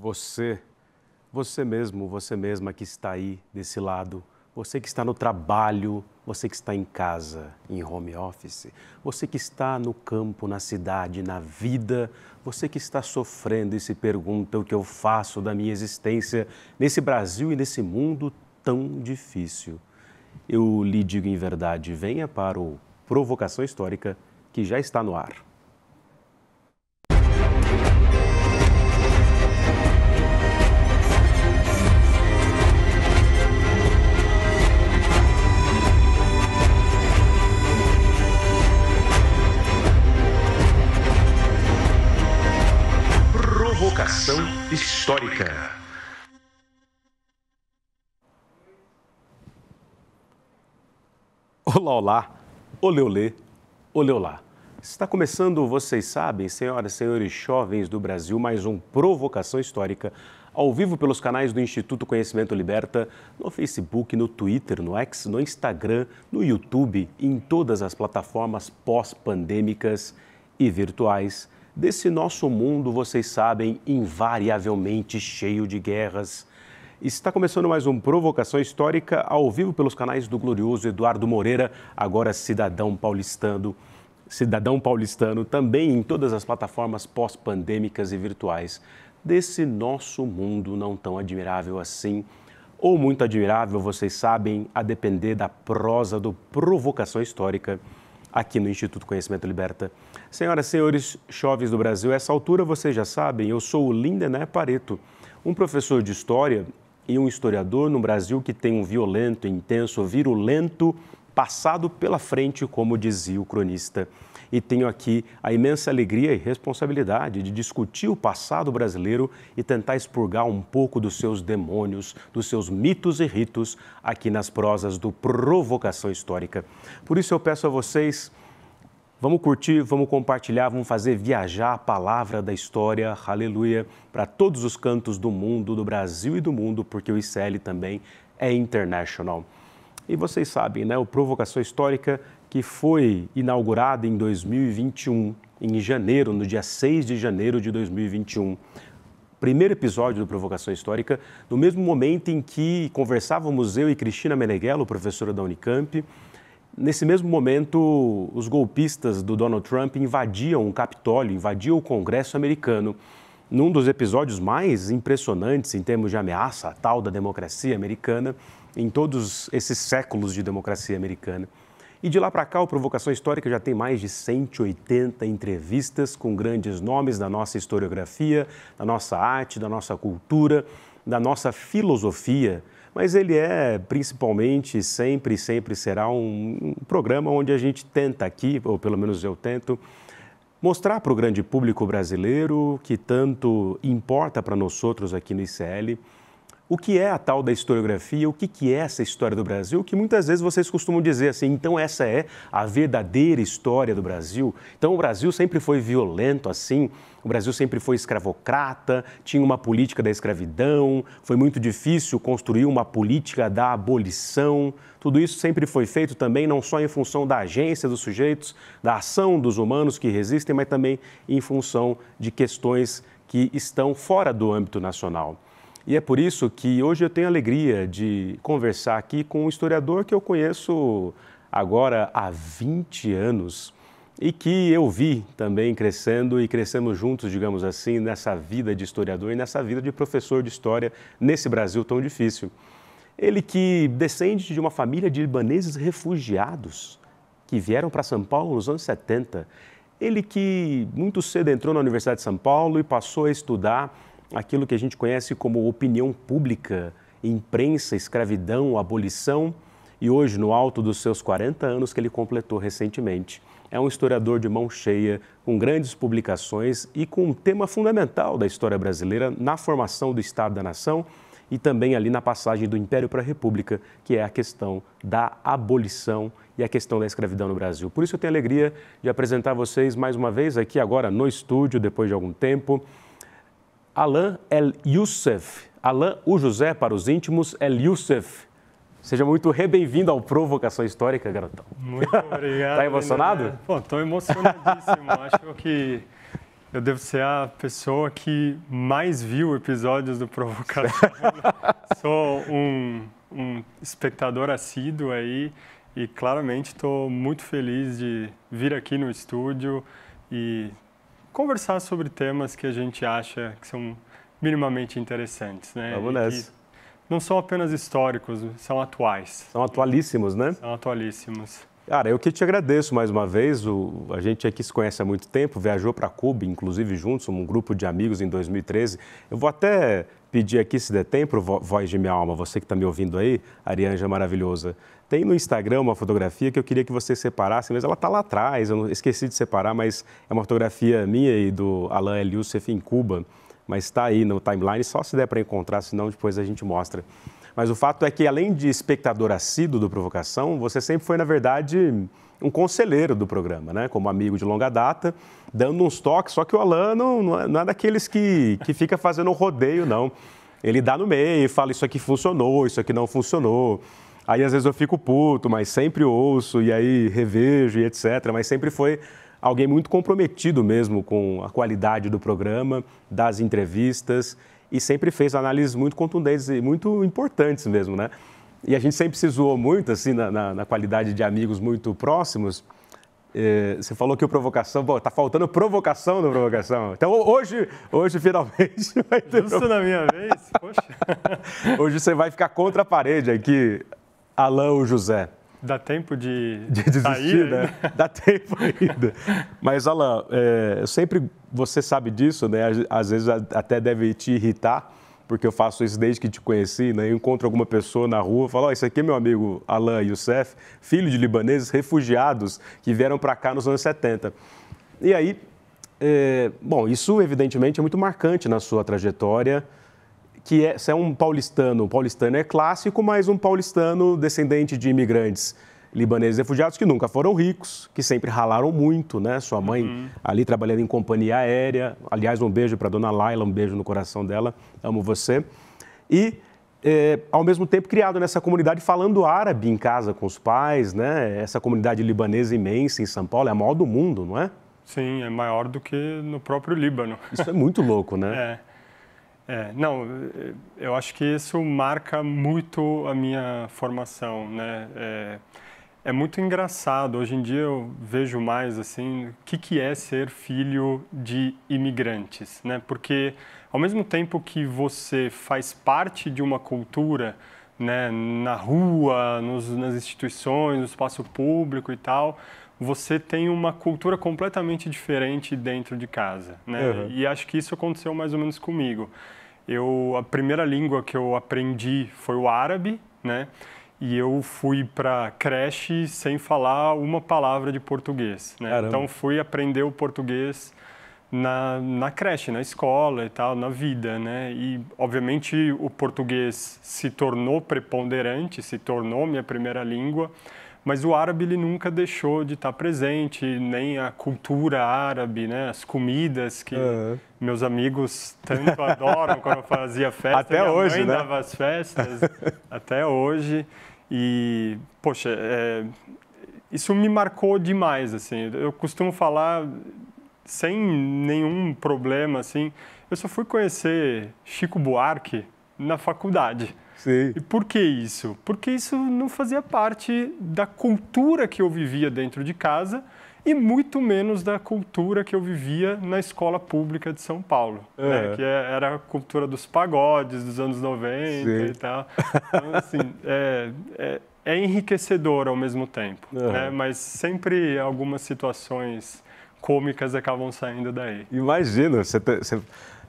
Você, você mesmo, você mesma que está aí desse lado, você que está no trabalho, você que está em casa, em home office, você que está no campo, na cidade, na vida, você que está sofrendo e se pergunta o que eu faço da minha existência nesse Brasil e nesse mundo tão difícil. Eu lhe digo em verdade, venha para o Provocação Histórica que já está no ar. Provocação Histórica. Olá, olá, olê, olê, olê, olá. Está começando, vocês sabem, senhoras e senhores jovens do Brasil, mais um Provocação Histórica, ao vivo pelos canais do Instituto Conhecimento Liberta, no Facebook, no Twitter, no X, no Instagram, no YouTube, em todas as plataformas pós-pandêmicas e virtuais desse nosso mundo, vocês sabem, invariavelmente cheio de guerras. Está começando mais um Provocação Histórica ao vivo pelos canais do glorioso Eduardo Moreira, agora cidadão paulistano. Cidadão paulistano também em todas as plataformas pós-pandêmicas e virtuais desse nosso mundo não tão admirável assim, ou muito admirável, vocês sabem, a depender da prosa do Provocação Histórica aqui no Instituto Conhecimento Liberta. Senhoras e senhores, choves do Brasil, essa altura vocês já sabem, eu sou o Lindené Pareto, um professor de história e um historiador no Brasil que tem um violento, intenso, virulento passado pela frente, como dizia o cronista e tenho aqui a imensa alegria e responsabilidade de discutir o passado brasileiro e tentar expurgar um pouco dos seus demônios, dos seus mitos e ritos aqui nas prosas do Provocação Histórica. Por isso eu peço a vocês. Vamos curtir, vamos compartilhar, vamos fazer viajar a palavra da história, aleluia, para todos os cantos do mundo, do Brasil e do mundo, porque o ICL também é international. E vocês sabem, né? O Provocação Histórica que foi inaugurada em 2021, em janeiro, no dia 6 de janeiro de 2021. Primeiro episódio do Provocação Histórica, no mesmo momento em que conversávamos eu e Cristina Meneghello, professora da Unicamp. Nesse mesmo momento, os golpistas do Donald Trump invadiam o Capitólio, invadiam o Congresso americano. Num dos episódios mais impressionantes em termos de ameaça à tal da democracia americana, em todos esses séculos de democracia americana. E de lá para cá, o Provocação Histórica já tem mais de 180 entrevistas com grandes nomes da nossa historiografia, da nossa arte, da nossa cultura, da nossa filosofia. Mas ele é principalmente, sempre, sempre será um, programa onde a gente tenta aqui, ou pelo menos eu tento, mostrar para o grande público brasileiro que tanto importa para nós outros aqui no ICL o que é a tal da historiografia, o que, que é essa história do Brasil, que muitas vezes vocês costumam dizer assim, então essa é a verdadeira história do Brasil. Então o Brasil sempre foi violento assim, o Brasil sempre foi escravocrata, tinha uma política da escravidão, foi muito difícil construir uma política da abolição. Tudo isso sempre foi feito também não só em função da agência dos sujeitos, da ação dos humanos que resistem, mas também em função de questões que estão fora do âmbito nacional. E é por isso que hoje eu tenho a alegria de conversar aqui com um historiador que eu conheço agora há 20 anos e que eu vi também crescendo e crescemos juntos, digamos assim, nessa vida de historiador e nessa vida de professor de história nesse Brasil tão difícil. Ele que descende de uma família de libaneses refugiados que vieram para São Paulo nos anos 70. Ele que muito cedo entrou na Universidade de São Paulo e passou a estudar aquilo que a gente conhece como opinião pública, imprensa, escravidão, abolição, e hoje, no alto dos seus 40 anos que ele completou recentemente, é um historiador de mão cheia, com grandes publicações e com um tema fundamental da história brasileira na formação do Estado da Nação e também ali na passagem do Império para a República, que é a questão da abolição e a questão da escravidão no Brasil. Por isso eu tenho a alegria de apresentar vocês mais uma vez aqui agora no estúdio, depois de algum tempo, Alan El Youssef. Alan, o José para os íntimos, El Youssef. Seja muito re-bem-vindo ao Provocação Histórica, garotão. Muito obrigado. Está emocionado? Estou emocionadíssimo. Acho que eu devo ser a pessoa que mais viu episódios do Provocação. Sou um, um espectador assíduo aí e claramente estou muito feliz de vir aqui no estúdio e conversar sobre temas que a gente acha que são minimamente interessantes, né? Vamos nessa. Não são apenas históricos, são atuais. São atualíssimos, né? São atualíssimos. Cara, eu que te agradeço mais uma vez. O, a gente aqui se conhece há muito tempo, viajou para Cuba, inclusive juntos, um grupo de amigos em 2013. Eu vou até pedir aqui, se der tempo, voz de minha alma, você que está me ouvindo aí, Arianja Maravilhosa. Tem no Instagram uma fotografia que eu queria que você separasse, mas ela está lá atrás, eu esqueci de separar, mas é uma fotografia minha e do Alain El em Cuba, mas está aí no timeline, só se der para encontrar, senão depois a gente mostra. Mas o fato é que, além de espectador assíduo do Provocação, você sempre foi, na verdade, um conselheiro do programa, né? Como amigo de longa data, dando uns toques, só que o Alain não, não é, é daqueles que, que fica fazendo um rodeio, não. Ele dá no meio, fala isso aqui funcionou, isso aqui não funcionou. Aí às vezes eu fico puto, mas sempre ouço e aí revejo e etc. Mas sempre foi alguém muito comprometido mesmo com a qualidade do programa, das entrevistas e sempre fez análises muito contundentes e muito importantes mesmo, né? E a gente sempre se zoou muito, assim, na, na, na qualidade de amigos muito próximos. Eh, você falou que o provocação, bom, tá faltando provocação no provocação. Então hoje, hoje finalmente vai ter. Isso na minha vez, poxa. Hoje você vai ficar contra a parede aqui Alain ou José. Dá tempo de, de desistir, né? Dá tempo ainda. Mas, Alain, é, sempre você sabe disso, né? Às vezes até deve te irritar, porque eu faço isso desde que te conheci, né? Eu encontro alguma pessoa na rua, falo, oh, esse aqui é meu amigo Alain Youssef, filho de libaneses refugiados que vieram para cá nos anos 70. E aí, é, bom, isso evidentemente é muito marcante na sua trajetória, que é, você é um paulistano. paulistano é clássico, mas um paulistano descendente de imigrantes libaneses refugiados que nunca foram ricos, que sempre ralaram muito, né? Sua mãe uhum. ali trabalhando em companhia aérea. Aliás, um beijo para dona Laila, um beijo no coração dela. Amo você. E é, ao mesmo tempo criado nessa comunidade falando árabe em casa com os pais, né? Essa comunidade libanesa imensa em São Paulo é a maior do mundo, não é? Sim, é maior do que no próprio Líbano. Isso é muito louco, né? É. É, não, eu acho que isso marca muito a minha formação, né? É, é muito engraçado. Hoje em dia eu vejo mais assim, o que, que é ser filho de imigrantes, né? Porque ao mesmo tempo que você faz parte de uma cultura, né, na rua, nos, nas instituições, no espaço público e tal, você tem uma cultura completamente diferente dentro de casa, né? Uhum. E acho que isso aconteceu mais ou menos comigo. Eu a primeira língua que eu aprendi foi o árabe, né? E eu fui para creche sem falar uma palavra de português, né? Caramba. Então fui aprender o português na, na creche, na escola e tal, na vida, né? E obviamente o português se tornou preponderante, se tornou minha primeira língua mas o árabe ele nunca deixou de estar presente, nem a cultura árabe, né? As comidas que uhum. meus amigos tanto adoram quando eu fazia festa. Até Minha hoje, mãe né? dava as festas até hoje. E, poxa, é, isso me marcou demais, assim. Eu costumo falar sem nenhum problema, assim. Eu só fui conhecer Chico Buarque na faculdade. Sim. E por que isso? Porque isso não fazia parte da cultura que eu vivia dentro de casa e muito menos da cultura que eu vivia na escola pública de São Paulo, né? é. né? que é, era a cultura dos pagodes dos anos 90 Sim. e tal. Então, assim, é, é, é, enriquecedor ao mesmo tempo, né? mas sempre algumas situações cômicas acabam saindo daí. Imagina, você, te, você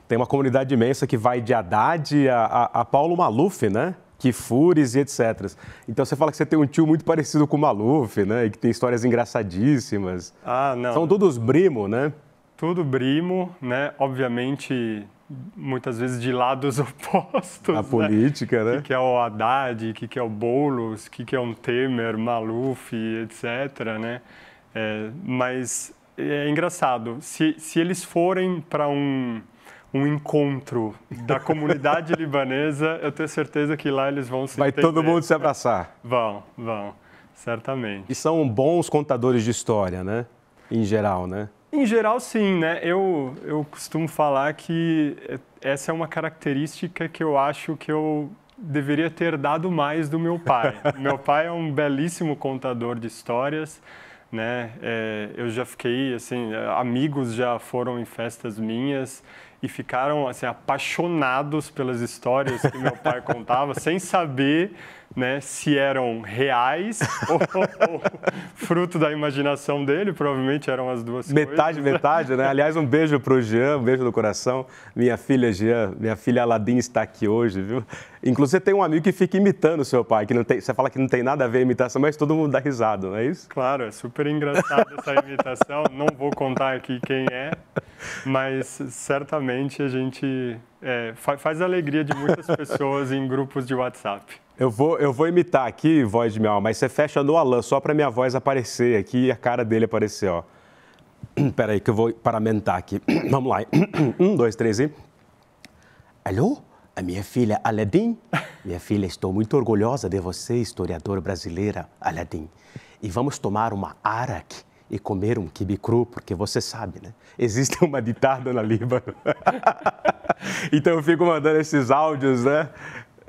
tem uma comunidade imensa que vai de Haddad a, a, a Paulo Maluf, né? que fures e etc. Então você fala que você tem um tio muito parecido com o Maluf, né? E que tem histórias engraçadíssimas. Ah, não. São todos brimo, né? Tudo brimo, né? Obviamente, muitas vezes de lados opostos. A né? política, né? O que, que, é o Haddad, o que, que é o Boulos, o que, que é um Temer, Maluf, etc, né? É, mas é engraçado. Se, se eles forem para um um encontro da comunidade libanesa, eu tenho certeza que lá eles vão se Vai entender. todo mundo se abraçar. Vão, vão, certamente. E são bons contadores de história, né? Em geral, né? Em geral, sim, né? Eu, eu costumo falar que essa é uma característica que eu acho que eu deveria ter dado mais do meu pai. meu pai é um belíssimo contador de histórias, né? É, eu já fiquei, assim, amigos já foram em festas minhas e ficaram assim apaixonados pelas histórias que meu pai contava, sem saber né, se eram reais ou, ou, fruto da imaginação dele, provavelmente eram as duas metade, coisas. Metade, metade, né? Aliás, um beijo para o Jean, um beijo do coração. Minha filha Jean, minha filha Aladim está aqui hoje, viu? Inclusive, tem um amigo que fica imitando o seu pai, que não tem, você fala que não tem nada a ver a imitação, mas todo mundo dá risada, não é isso? Claro, é super engraçado essa imitação. não vou contar aqui quem é, mas certamente a gente é, faz a alegria de muitas pessoas em grupos de WhatsApp. Eu vou, eu vou imitar aqui, voz de minha alma, mas você fecha no Alan só para minha voz aparecer aqui e a cara dele aparecer, ó. Peraí, que eu vou paramentar aqui. Vamos lá. Um, dois, três e. Alô? A minha filha Aladim, minha filha, estou muito orgulhosa de você, historiadora brasileira Aladim. E vamos tomar uma arak e comer um quibe cru, porque você sabe, né? Existe uma ditada na Líbano. então eu fico mandando esses áudios, né?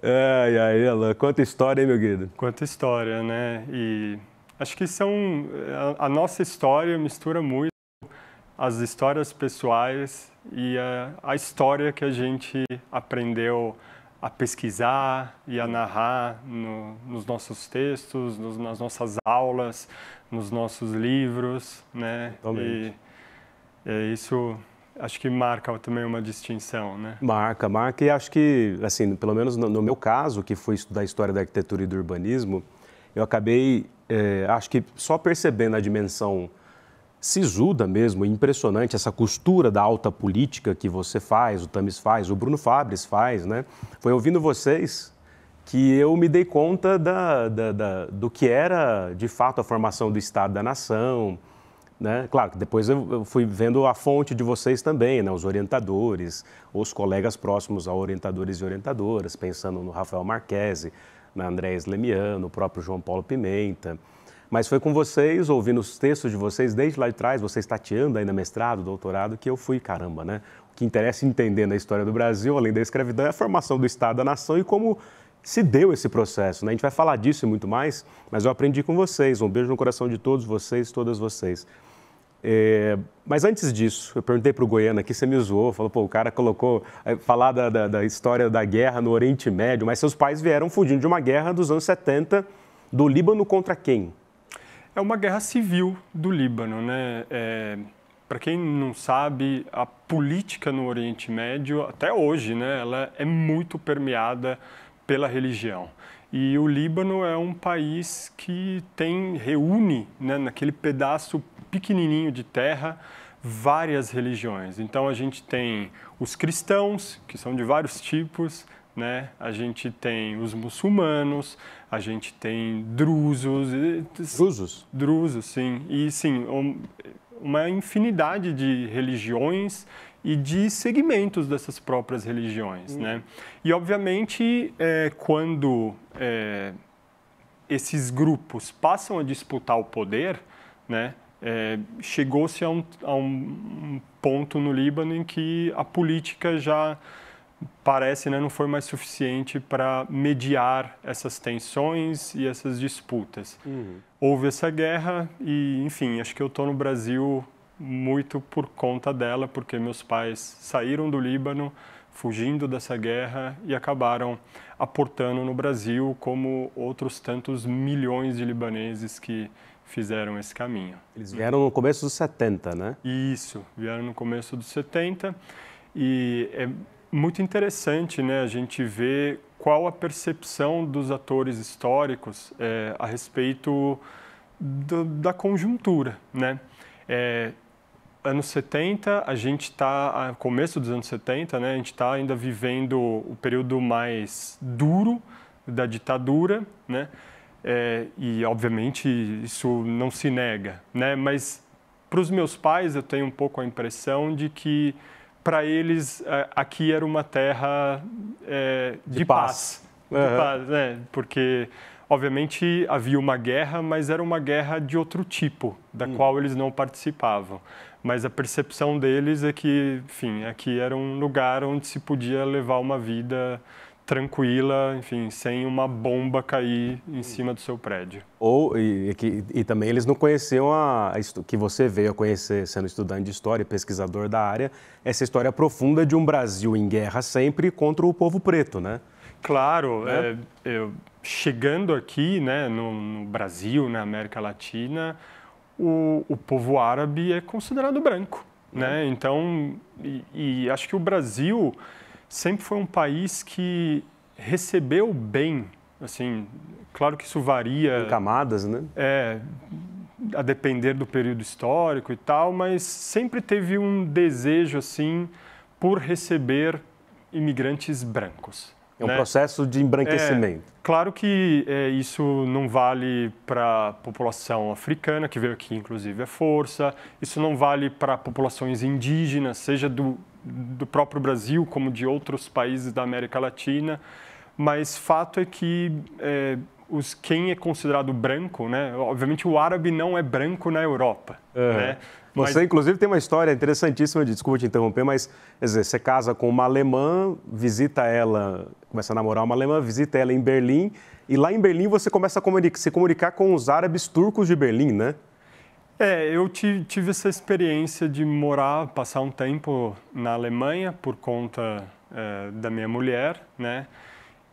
Ai, ai, Alan, quanta história, hein, meu querido? Quanta história, né? E acho que são. A, a nossa história mistura muito as histórias pessoais e a, a história que a gente aprendeu a pesquisar e a narrar no, nos nossos textos, nos, nas nossas aulas, nos nossos livros, né? E, e é, isso acho que marca também uma distinção, né? Marca, marca e acho que assim, pelo menos no, no meu caso, que foi estudar história da arquitetura e do urbanismo, eu acabei, é, acho que só percebendo a dimensão sisuda mesmo, impressionante essa costura da alta política que você faz, o Tamis faz, o Bruno Fabres faz, né? Foi ouvindo vocês que eu me dei conta da, da, da, do que era de fato a formação do Estado da nação, né? Claro, depois eu fui vendo a fonte de vocês também, né? Os orientadores, os colegas próximos a orientadores e orientadoras, pensando no Rafael Marquesi, na Andréa Slemiano, no próprio João Paulo Pimenta. Mas foi com vocês, ouvindo os textos de vocês desde lá de trás, vocês tateando ainda mestrado, doutorado, que eu fui, caramba, né? O que interessa é entender na história do Brasil, além da escravidão, é a formação do Estado, da nação e como se deu esse processo. Né? A gente vai falar disso e muito mais, mas eu aprendi com vocês. Um beijo no coração de todos vocês, todas vocês. É, mas antes disso, eu perguntei para o Goiano aqui, você me zoou, falou, pô, o cara colocou, é, falar da, da, da, história da guerra no Oriente Médio, mas seus pais vieram fugindo de uma guerra dos anos 70, do Líbano contra quem? É uma guerra civil do Líbano, né? É, Para quem não sabe, a política no Oriente Médio, até hoje, né, ela é muito permeada pela religião. E o Líbano é um país que tem reúne, né, naquele pedaço pequenininho de terra, várias religiões. Então a gente tem os cristãos, que são de vários tipos, né? A gente tem os muçulmanos, a gente tem drusos. Drusos? Drusos, sim. E sim, um, uma infinidade de religiões e de segmentos dessas próprias religiões, hum. né? E obviamente é, quando é, esses grupos passam a disputar o poder, né? É, chegou-se a, um, a um ponto no Líbano em que a política já parece né, não foi mais suficiente para mediar essas tensões e essas disputas. Uhum. Houve essa guerra e, enfim, acho que eu estou no Brasil muito por conta dela, porque meus pais saíram do Líbano fugindo dessa guerra e acabaram aportando no Brasil, como outros tantos milhões de libaneses que fizeram esse caminho. Eles vieram no começo dos 70, né? Isso, vieram no começo dos 70 e é muito interessante, né? A gente ver qual a percepção dos atores históricos é, a respeito do, da conjuntura, né? É, anos 70, a gente está, começo dos anos 70, né? A gente está ainda vivendo o período mais duro da ditadura, né? É, e obviamente isso não se nega, né? Mas para os meus pais eu tenho um pouco a impressão de que para eles é, aqui era uma terra é, de, de, paz. paz. Uhum. De paz, né? Porque, obviamente, havia uma guerra, mas era uma guerra de outro tipo, da hum. qual eles não participavam. Mas a percepção deles é que, enfim, aqui era um lugar onde se podia levar uma vida tranquila, enfim, sem uma bomba cair em cima do seu prédio. Ou e, e, e também eles não conheciam a, a, que você veio a conhecer sendo estudante de história, pesquisador da área, essa história profunda de um Brasil em guerra sempre contra o povo preto, né? Claro, é. É, eu, chegando aqui, né, no, no, Brasil, na América Latina, o, o povo árabe é considerado branco, é. né? Uhum. Então, e, e acho que o Brasil sempre foi um país que recebeu bem, assim, claro que isso varia. Em camadas, né? É, a depender do período histórico e tal, mas sempre teve um desejo, assim, por receber imigrantes brancos. É um né? processo de embranquecimento. É, claro que é, isso não vale para a população africana, que veio aqui, inclusive, à é força. Isso não vale para populações indígenas, seja do do próprio Brasil, como de outros países da América Latina, mas fato é que é, os, quem é considerado branco, né? Obviamente o árabe não é branco na Europa, uhum. né? Você, inclusive, tem uma história interessantíssima, de, desculpa te interromper, mas dizer, você casa com uma alemã, visita ela, começa a namorar uma alemã, visita ela em Berlim, e lá em Berlim você começa a comunicar, se comunicar com os árabes turcos de Berlim, né? É, eu tive essa experiência de morar, passar um tempo na Alemanha por conta é, da minha mulher, né?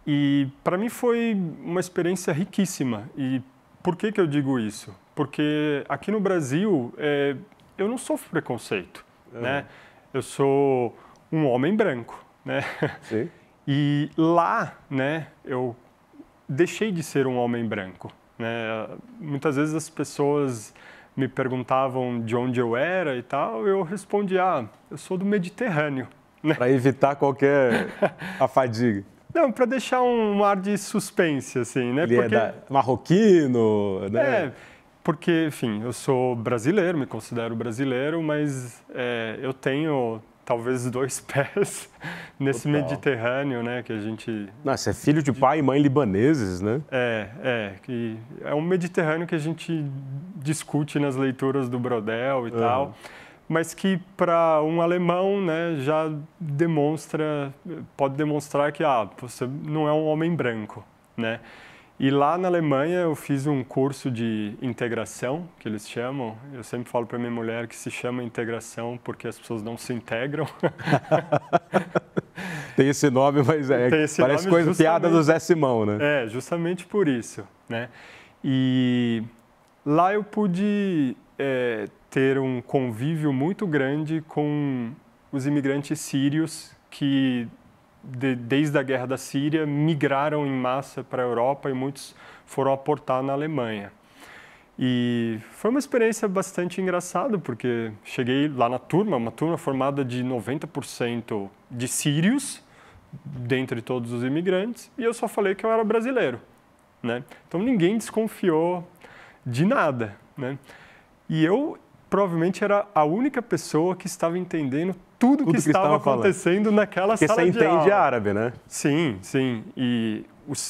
E para mim foi uma experiência riquíssima. E por que que eu digo isso? Porque aqui no Brasil é, eu não sofro preconceito, né? Eu sou um homem branco, né? Sim. E lá, né? Eu deixei de ser um homem branco, né? Muitas vezes as pessoas me perguntavam de onde eu era e tal, eu respondia, ah, eu sou do Mediterrâneo. Né? Para evitar qualquer afadiga. Não, para deixar um ar de suspense, assim, né? Ele é porque... é da... marroquino, né? É, porque, enfim, eu sou brasileiro, me considero brasileiro, mas é, eu tenho talvez dois pés nesse Total. Mediterrâneo, né? Que a gente. Nossa, é filho de pai e mãe libaneses, né? É, é. Que é um Mediterrâneo que a gente discute nas leituras do Brodel e uhum. tal, mas que para um alemão né, já demonstra, pode demonstrar que ah, você não é um homem branco. Né? E lá na Alemanha eu fiz um curso de integração, que eles chamam. Eu sempre falo para minha mulher que se chama integração porque as pessoas não se integram. Tem esse nome, mas é, esse parece nome coisa piada do Zé Simão, né? É, justamente por isso, né? E Lá eu pude é, ter um convívio muito grande com os imigrantes sírios que, de, desde a guerra da Síria, migraram em massa para a Europa e muitos foram aportar na Alemanha. E foi uma experiência bastante engraçada, porque cheguei lá na turma, uma turma formada de 90% de sírios, dentre todos os imigrantes, e eu só falei que eu era brasileiro. Né? Então ninguém desconfiou de nada, né? E eu provavelmente era a única pessoa que estava entendendo tudo, o que, que, estava, estava acontecendo falando. naquela Porque sala de aula. Porque você entende árabe, né? Sim, sim. E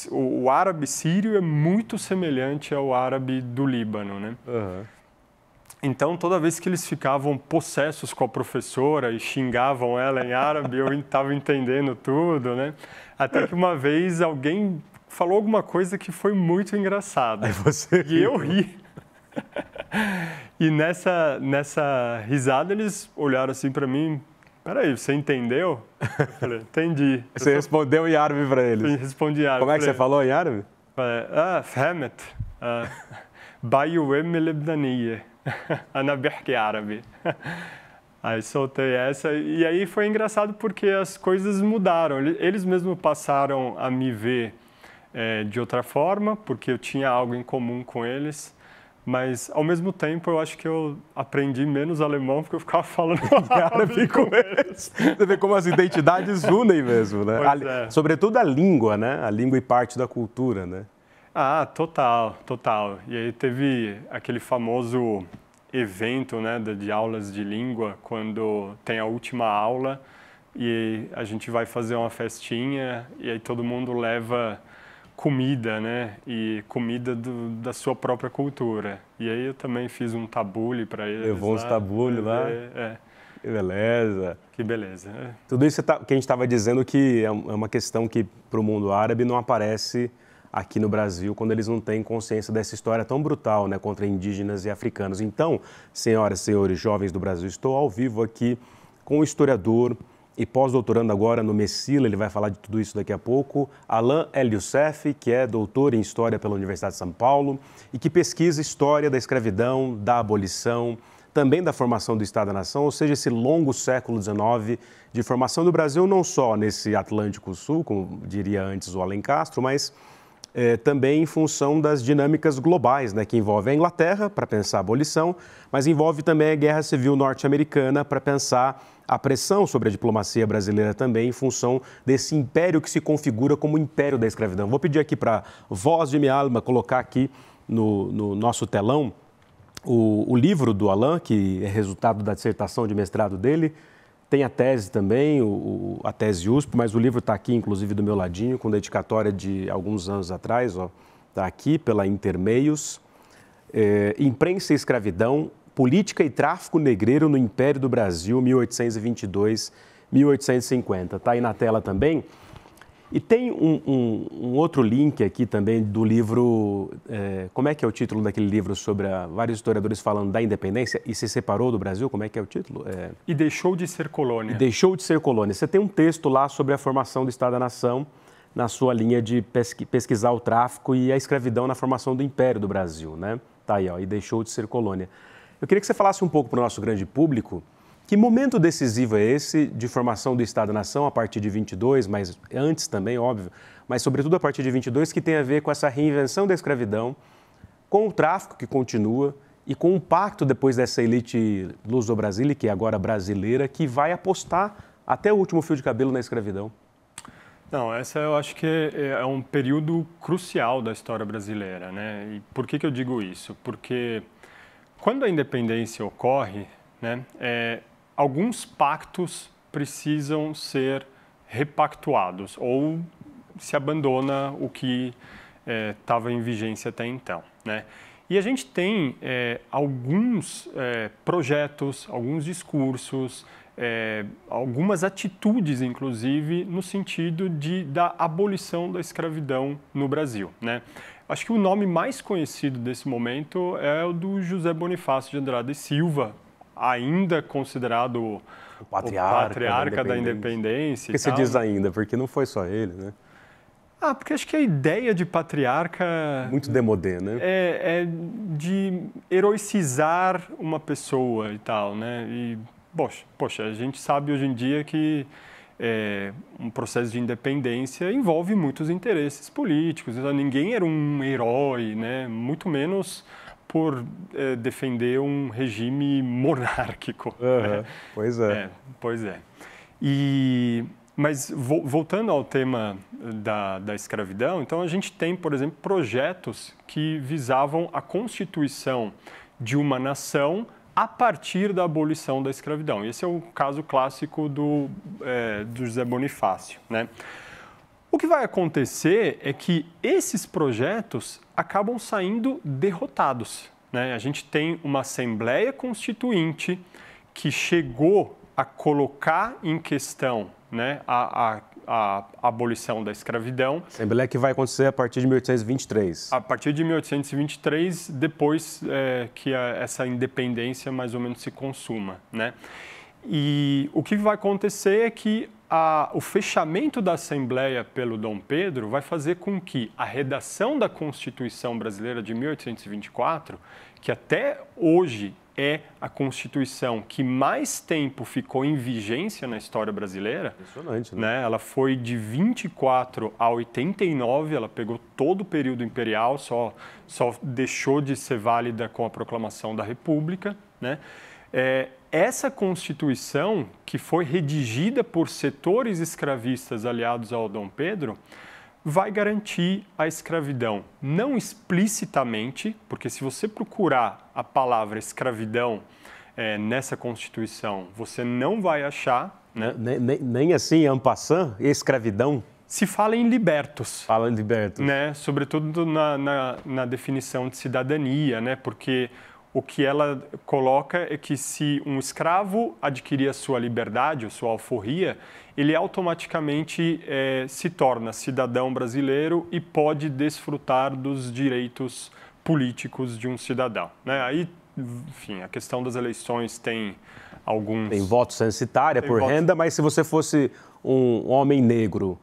o, o, árabe sírio é muito semelhante ao árabe do Líbano, né? Uhum. Então, toda vez que eles ficavam possessos com a professora e xingavam ela em árabe, eu estava entendendo tudo, né? Até que uma vez alguém falou alguma coisa que foi muito engraçada. E riu. eu ri. e nessa, nessa risada eles olharam assim para mim, peraí, você entendeu? Eu falei, entendi. Você eu respondeu em árabe para eles? Eu respondi em árabe. Como é que você falou em árabe? Falei, é, ah, Femet. Ah, Bayuem Lebdaniye. Anabirke árabe. Aí soltei essa e aí foi engraçado porque as coisas mudaram. Eles mesmo passaram a me ver é, de outra forma, porque eu tinha algo em comum com eles. Mas, ao mesmo tempo, eu acho que eu aprendi menos alemão porque eu ficava falando árabe com eles. Você vê como as identidades unem mesmo, né? A, é. Sobretudo a língua, né? A língua e parte da cultura, né? Ah, total, total. E aí teve aquele famoso evento né, de aulas de língua, quando tem a última aula e a gente vai fazer uma festinha e aí todo mundo leva comida, né? E comida do, da sua própria cultura. E aí eu também fiz um tabule para eles. Levou uns tabule lá. É, é. Que beleza. Que beleza. É. Tudo isso tá, que a gente estava dizendo que é, é uma questão que para o mundo árabe não aparece aqui no Brasil quando eles não têm consciência dessa história tão brutal, né, contra indígenas e africanos. Então, senhoras, senhores, jovens do Brasil, estou ao vivo aqui com o historiador, e pós-doutorando agora no Messila, ele vai falar de tudo isso daqui a pouco. Alain Eliusef, que é doutor em História pela Universidade de São Paulo e que pesquisa história da escravidão, da abolição, também da formação do Estado-nação, ou seja, esse longo século XIX de formação do Brasil, não só nesse Atlântico Sul, como diria antes o Alencastro, mas é, também em função das dinâmicas globais, né, que envolve a Inglaterra para pensar a abolição, mas envolve também a Guerra Civil norte-americana para pensar a pressão sobre a diplomacia brasileira também em função desse império que se configura como o império da escravidão. Vou pedir aqui para Voz de Minha Alma colocar aqui no, no nosso telão o, o, livro do Alain, que é resultado da dissertação de mestrado dele. Tem a tese também, o, o, a tese USP, mas o livro está aqui, inclusive, do meu ladinho, com dedicatória de alguns anos atrás. Está aqui pela Intermeios. É, Imprensa e Escravidão, Política e Tráfico Negreiro no Império do Brasil, 1822-1850. Está aí na tela também. E tem um, um, um, outro link aqui também do livro. É, como é que é o título daquele livro sobre a, vários historiadores falando da independência e se separou do Brasil? Como é que é o título? É... E deixou de ser colônia. E deixou de ser colônia. Você tem um texto lá sobre a formação do Estado-nação na sua linha de pesqui, pesquisar o tráfico e a escravidão na formação do Império do Brasil, né? Tá aí, ó, e deixou de ser colônia. Eu queria que você falasse um pouco para o nosso grande público que momento decisivo é esse de formação do Estado-nação a partir de 22, mas antes também, óbvio, mas sobretudo a partir de 22, que tem a ver com essa reinvenção da escravidão, com o tráfico que continua e com o pacto depois dessa elite luso-brasília, que é agora brasileira, que vai apostar até o último fio de cabelo na escravidão. Não, essa eu acho que é, é um período crucial da história brasileira, né? E por que, que eu digo isso? Porque quando a independência ocorre, né, é, alguns pactos precisam ser repactuados ou se abandona o que estava é, em vigência até então. Né? E a gente tem é, alguns é, projetos, alguns discursos, é, algumas atitudes, inclusive, no sentido de, da abolição da escravidão no Brasil. Né? Acho que o nome mais conhecido desse momento é o do José Bonifácio de Andrade Silva, ainda considerado o patriarca, o patriarca da independência. Por que se diz ainda? Porque não foi só ele, né? Ah, porque acho que a ideia de patriarca. Muito demodé, né? É, é de heroicizar uma pessoa e tal, né? E, poxa, poxa, a gente sabe hoje em dia que é, um processo de independência envolve muitos interesses políticos. Então, ninguém era um herói, né? muito menos por é, defender um regime monárquico. Uhum. Né? Pois é. é. Pois é. E, mas vo, voltando ao tema da, da escravidão, então a gente tem, por exemplo, projetos que visavam a constituição de uma nação a partir da abolição da escravidão. Esse é o caso clássico do, é, do José Bonifácio. Né? O que vai acontecer é que esses projetos acabam saindo derrotados. Né? A gente tem uma Assembleia Constituinte que chegou a colocar em questão né, a, a a abolição da escravidão. Assembleia que vai acontecer a partir de 1823. A partir de 1823, depois é, que a, essa independência mais ou menos se consuma, né? E o que vai acontecer é que a, o fechamento da Assembleia pelo Dom Pedro vai fazer com que a redação da Constituição Brasileira de 1824, que até hoje é a Constituição que mais tempo ficou em vigência na história brasileira. Impressionante, né? né? Ela foi de 24 a 89, ela pegou todo o período imperial, só, só deixou de ser válida com a proclamação da República, né? É, essa Constituição, que foi redigida por setores escravistas aliados ao Dom Pedro, vai garantir a escravidão. Não explicitamente, porque se você procurar a palavra escravidão é, nessa Constituição, você não vai achar. Né? Nem, nem, nem assim, ampassan, escravidão? Se fala em libertos. Fala em libertos. Né? Sobretudo na, na, na definição de cidadania, né? porque o que ela coloca é que se um escravo adquirir a sua liberdade, a sua alforria, ele automaticamente é, se torna cidadão brasileiro e pode desfrutar dos direitos políticos de um cidadão. Né? Aí, enfim, a questão das eleições tem alguns... Tem voto censitária é tem por voto... renda, mas se você fosse um homem negro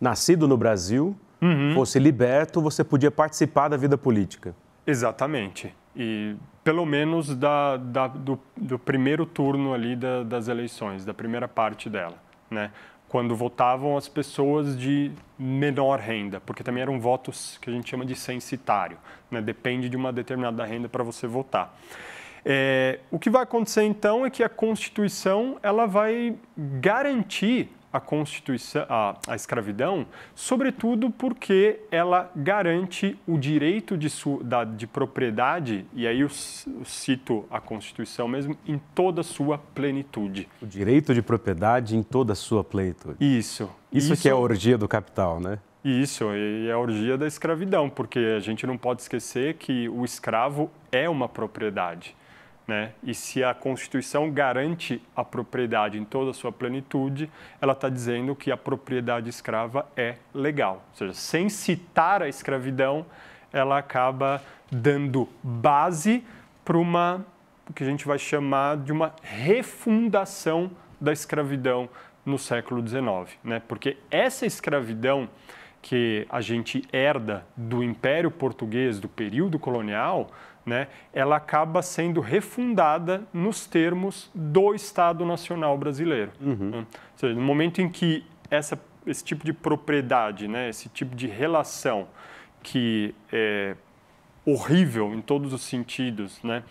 nascido no Brasil, uhum. fosse liberto, você podia participar da vida política. Exatamente. E pelo menos da, da, do, do, primeiro turno ali da, das eleições, da primeira parte dela, né? Quando votavam as pessoas de menor renda, porque também eram votos que a gente chama de censitário, né? Depende de uma determinada renda para você votar. É, o que vai acontecer então é que a Constituição ela vai garantir a constituição, a, a escravidão, sobretudo porque ela garante o direito de, su, da, de propriedade, e aí eu, eu cito a Constituição mesmo, em toda sua plenitude. O direito de propriedade em toda sua plenitude. Isso. Isso, isso que é a orgia do capital, né? Isso, e a orgia da escravidão, porque a gente não pode esquecer que o escravo é uma propriedade. Né? E se a Constituição garante a propriedade em toda a sua plenitude, ela está dizendo que a propriedade escrava é legal. Ou seja, sem citar a escravidão, ela acaba dando base para uma o que a gente vai chamar de uma refundação da escravidão no século XIX, né? Porque essa escravidão que a gente herda do Império Português do período colonial né, ela acaba sendo refundada nos termos do Estado Nacional Brasileiro. Uhum. Né? Ou seja, no momento em que essa, esse tipo de propriedade, né, esse tipo de relação que é horrível em todos os sentidos, né,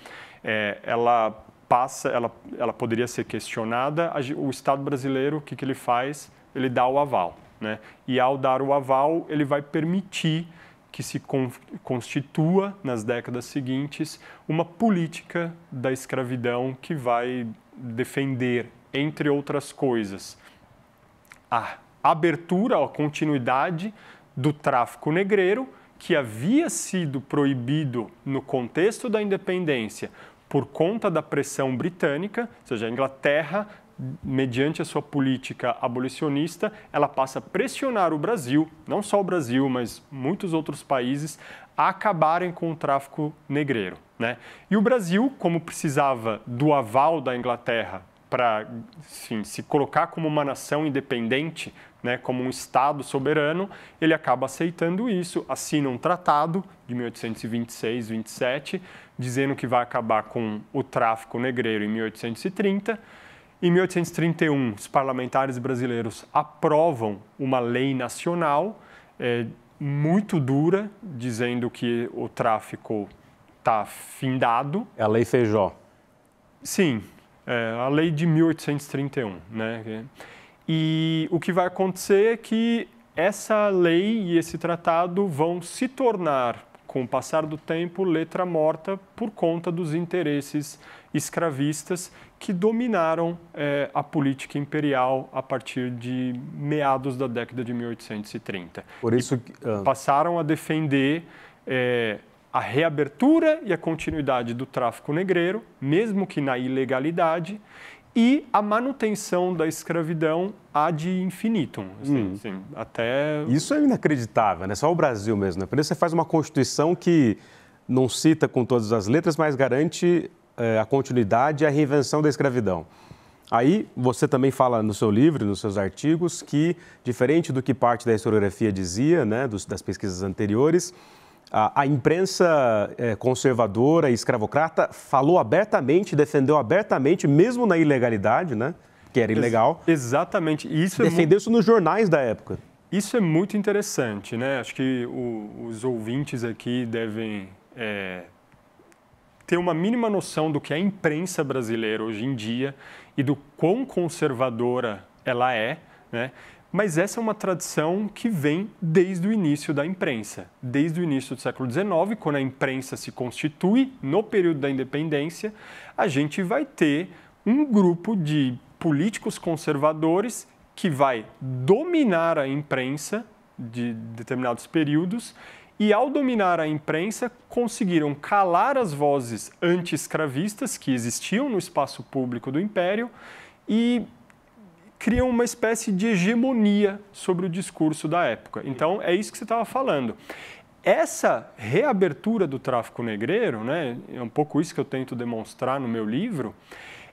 é, ela passa, ela, ela poderia ser questionada, o Estado brasileiro, o que, que ele faz? Ele dá o aval. Né? E ao dar o aval, ele vai permitir que se constitua nas décadas seguintes uma política da escravidão que vai defender, entre outras coisas, a abertura, a continuidade do tráfico negreiro que havia sido proibido no contexto da independência por conta da pressão britânica, ou seja, a Inglaterra mediante a sua política abolicionista, ela passa a pressionar o Brasil, não só o Brasil, mas muitos outros países, a acabarem com o tráfico negreiro. Né? E o Brasil, como precisava do aval da Inglaterra para se colocar como uma nação independente, né, como um Estado soberano, ele acaba aceitando isso, assina um tratado de 1826, 27, dizendo que vai acabar com o tráfico negreiro em 1830 em 1831, os parlamentares brasileiros aprovam uma lei nacional é, muito dura, dizendo que o tráfico está findado. É a Lei Feijó. Sim, é a lei de 1831. Né? E o que vai acontecer é que essa lei e esse tratado vão se tornar, com o passar do tempo, letra morta por conta dos interesses escravistas que dominaram é, a política imperial a partir de meados da década de 1830. Por isso que, uh... passaram a defender é, a reabertura e a continuidade do tráfico negreiro, mesmo que na ilegalidade, e a manutenção da escravidão ad infinitum, assim, hum. assim, até... Isso é inacreditável, né? Só o Brasil mesmo, né? Por isso você faz uma Constituição que não cita com todas as letras, mas garante é, a continuidade e a reinvenção da escravidão. Aí você também fala no seu livro, nos seus artigos, que diferente do que parte da historiografia dizia, né, dos, das pesquisas anteriores, a, a imprensa é, conservadora e escravocrata falou abertamente, defendeu abertamente, mesmo na ilegalidade, né, que era ilegal. Ex exatamente. Isso defendeu isso é muito... nos jornais da época. Isso é muito interessante, né? Acho que o, os ouvintes aqui devem é ter uma mínima noção do que é a imprensa brasileira hoje em dia e do quão conservadora ela é, né? Mas essa é uma tradição que vem desde o início da imprensa, desde o início do século XIX, quando a imprensa se constitui no período da independência, a gente vai ter um grupo de políticos conservadores que vai dominar a imprensa de determinados períodos e, ao dominar a imprensa, conseguiram calar as vozes anti-escravistas que existiam no espaço público do Império e criam uma espécie de hegemonia sobre o discurso da época. Então, é isso que você estava falando. Essa reabertura do tráfico negreiro, né, é um pouco isso que eu tento demonstrar no meu livro,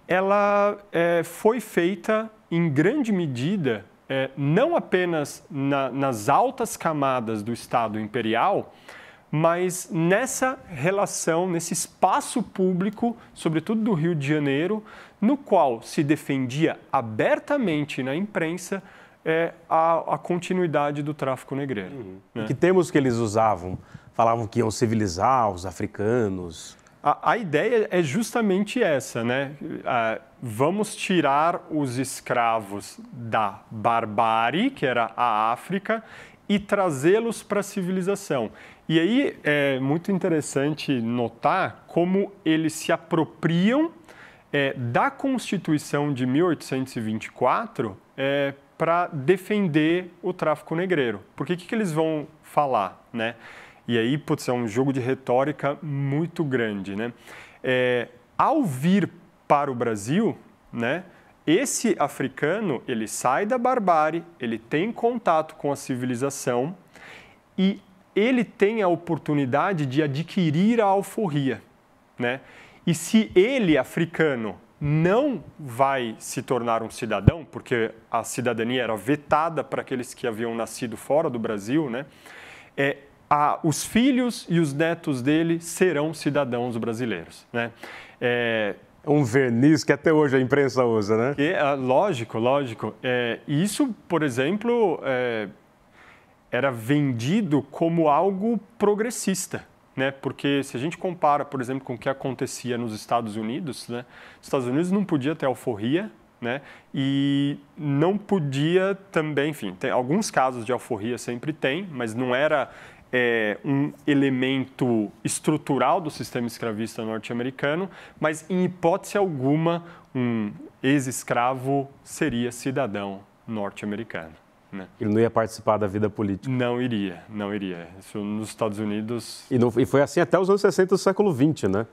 ela é, foi feita em grande medida é, não apenas na, nas altas camadas do Estado imperial, mas nessa relação, nesse espaço público, sobretudo do Rio de Janeiro, no qual se defendia abertamente na imprensa é, a, a, continuidade do tráfico negreiro. Uhum. Né? Que termos que eles usavam? Falavam que iam civilizar os africanos. A, a ideia é justamente essa, né? vamos tirar os escravos da barbárie, que era a África, e trazê-los para a civilização. E aí é muito interessante notar como eles se apropriam é, da Constituição de 1824 é, para defender o tráfico negreiro. Porque o que, que eles vão falar, né? E aí, putz, é um jogo de retórica muito grande, né? É, ao vir para o Brasil, né, esse africano ele sai da barbárie, ele tem contato com a civilização e ele tem a oportunidade de adquirir a alforria, né? E se ele africano não vai se tornar um cidadão, porque a cidadania era vetada para aqueles que haviam nascido fora do Brasil, né? É, a, os filhos e os netos dele serão cidadãos brasileiros, né? É, um verniz que até hoje a imprensa usa, né? Que, ah, lógico, lógico. É, isso, por exemplo, é, era vendido como algo progressista. Né? Porque se a gente compara, por exemplo, com o que acontecia nos Estados Unidos, né? os Estados Unidos não podia ter alforria né? E não podia também, enfim, tem alguns casos de alforria sempre tem, mas não era é, um elemento estrutural do sistema escravista norte-americano, mas em hipótese alguma um ex-escravo seria cidadão norte-americano. Né? Ele não ia participar da vida política. Não iria, não iria. Isso nos Estados Unidos. E, não, e foi assim até os anos 60 do século XX, né?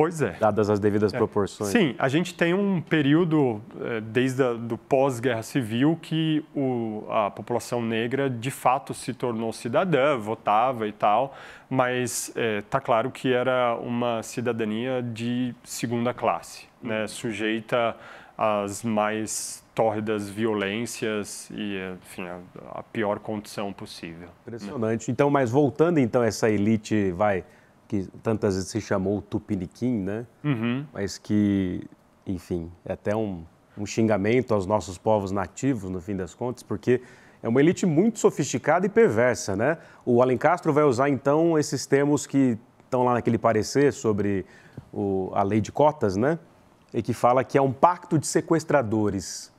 Pois é. Dadas as devidas é. proporções. Sim, a gente tem um período eh, desde o do pós-guerra civil que o, a população negra de fato se tornou cidadã, votava e tal, mas está eh, é, claro que era uma cidadania de segunda classe, né, sujeita às mais tórridas violências e, enfim, a, a pior condição possível. Né. Impressionante. Né? Então, mas voltando então a essa elite, vai que tantas vezes se chamou tupiniquim, né? Uhum. Mas que, enfim, é até um, um xingamento aos nossos povos nativos, no fim das contas, porque é uma elite muito sofisticada e perversa, né? O Alencastro vai usar, então, esses termos que estão lá naquele parecer sobre o, a lei de cotas, né? E que fala que é um pacto de sequestradores,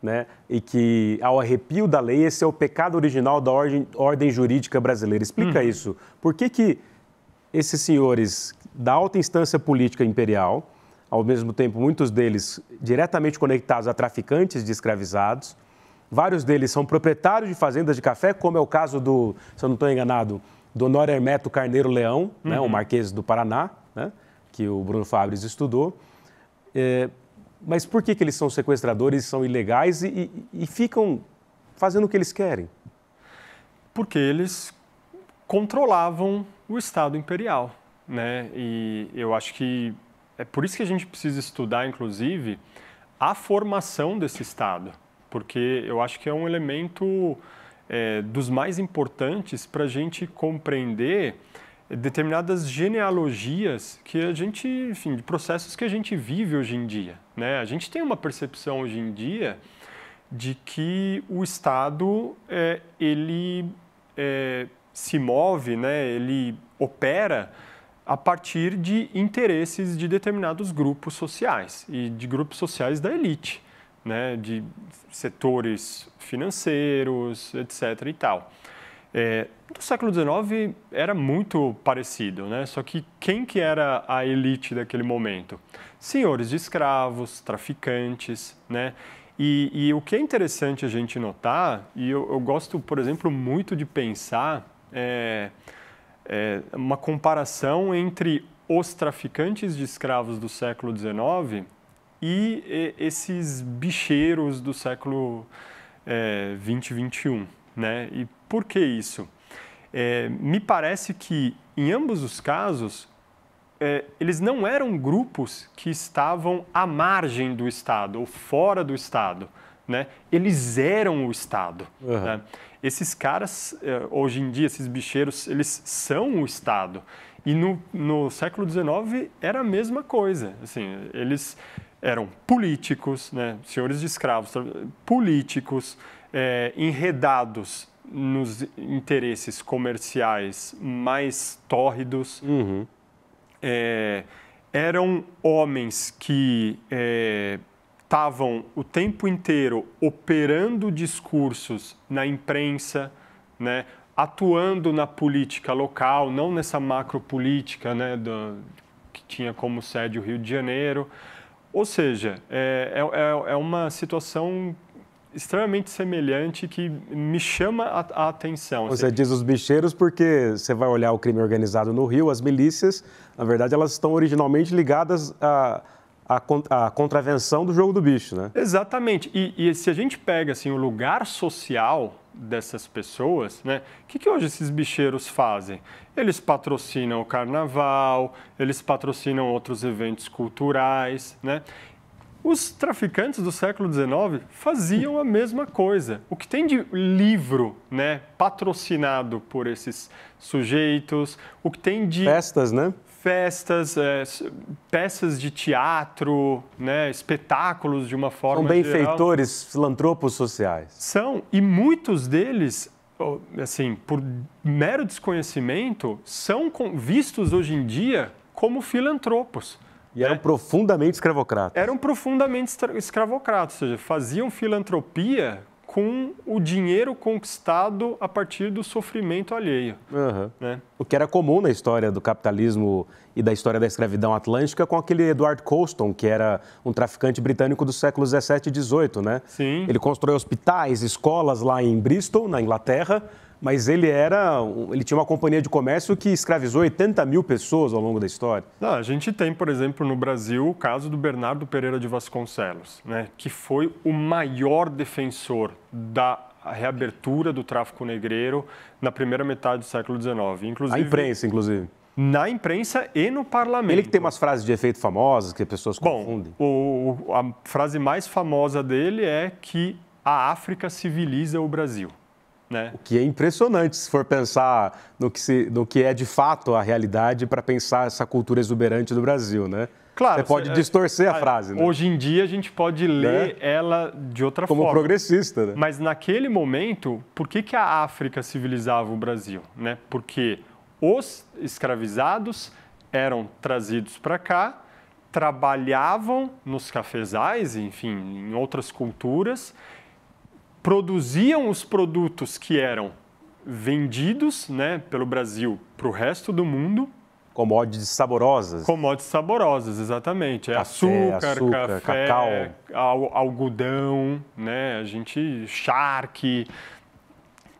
né? E que, ao arrepio da lei, esse é o pecado original da ordem, ordem jurídica brasileira. Explica uhum. isso. Por que que esses senhores da alta instância política imperial, ao mesmo tempo muitos deles diretamente conectados a traficantes de escravizados, vários deles são proprietários de fazendas de café, como é o caso do, se eu não estou enganado, do Honor Hermeto Carneiro Leão, uhum. né, o uhum. Marquês do Paraná, né, que o Bruno Fabris estudou. É, mas por que, que eles são sequestradores, são ilegais e, e, e ficam fazendo o que eles querem? Porque eles controlavam o Estado imperial, né? E eu acho que é por isso que a gente precisa estudar, inclusive, a formação desse Estado, porque eu acho que é um elemento é, dos mais importantes para a gente compreender determinadas genealogias que a gente, enfim, de processos que a gente vive hoje em dia. Né? A gente tem uma percepção hoje em dia de que o Estado é, ele é, se move, né, ele opera a partir de interesses de determinados grupos sociais e de grupos sociais da elite, né, de setores financeiros, etc. e tal. É, no século XIX era muito parecido, né? Só que quem que era a elite daquele momento? Senhores de escravos, traficantes, né? E, e o que é interessante a gente notar, e eu, eu gosto, por exemplo, muito de pensar é, é, uma comparação entre os traficantes de escravos do século XIX e esses bicheiros do século é, 20, 21, né? E por que isso? É, me parece que em ambos os casos é, eles não eram grupos que estavam à margem do Estado ou fora do Estado, né? Eles eram o Estado. Uhum. Né? Esses caras, eh, hoje em dia, esses bicheiros, eles são o Estado. E no, no século XIX era a mesma coisa. Assim, eles eram políticos, né, senhores de escravos, políticos, é, enredados nos interesses comerciais mais tórridos. Uhum. É, eram homens que é, estavam o tempo inteiro operando discursos na imprensa, né, atuando na política local, não nessa macropolítica né, do, que tinha como sede o Rio de Janeiro. Ou seja, é, é, é, é uma situação extremamente semelhante que me chama a, a atenção. Você assim. diz os bicheiros porque você vai olhar o crime organizado no Rio, as milícias, na verdade, elas estão originalmente ligadas a a, a contravenção do jogo do bicho, né? Exatamente. E, e, se a gente pega assim, o lugar social dessas pessoas, né? O que, que hoje esses bicheiros fazem? Eles patrocinam o carnaval, eles patrocinam outros eventos culturais, né? Os traficantes do século XIX faziam a mesma coisa. O que tem de livro, né, patrocinado por esses sujeitos, o que tem de festas, né? festas, é, peças de teatro, né, espetáculos de uma forma. São benfeitores, geral. filantropos sociais. São, e muitos deles, assim, por mero desconhecimento, são vistos hoje em dia como filantropos. E eram é. profundamente escravocratas. Eram profundamente escravocratas, ou seja, faziam filantropia com o dinheiro conquistado a partir do sofrimento alheio. Uhum. Né? O que era comum na história do capitalismo e da história da escravidão atlântica com aquele Edward Colston, que era um traficante britânico do século 17 e 18, né? Sim. Ele construiu hospitais, escolas lá em Bristol, na Inglaterra, mas ele era. ele tinha uma companhia de comércio que escravizou 80 mil pessoas ao longo da história. Não, a gente tem, por exemplo, no Brasil, o caso do Bernardo Pereira de Vasconcelos, né, que foi o maior defensor da a reabertura do tráfico negreiro na primeira metade do século XIX. Inclusive, a imprensa, inclusive. Na imprensa e no parlamento. Ele que tem umas frases de efeito famosas que as pessoas confundem. Bom, o, a frase mais famosa dele é que a África civiliza o Brasil. Né? O que é impressionante se for pensar no que, se, no que é de fato a realidade para pensar essa cultura exuberante do Brasil, né? Claro, você pode você, é, distorcer a é, frase. Né? Hoje em dia a gente pode ler né? ela de outra Como forma. Como progressista, né? Mas naquele momento, por que, que a África civilizava o Brasil? Né? Porque os escravizados eram trazidos para cá, trabalhavam nos cafezais, enfim, em outras culturas, produziam os produtos que eram vendidos né, pelo Brasil para o resto do mundo. Commodities saborosas. Commodities saborosas, exatamente. É café, açúcar, açúcar, café, cacau, algodão, né? A gente charque,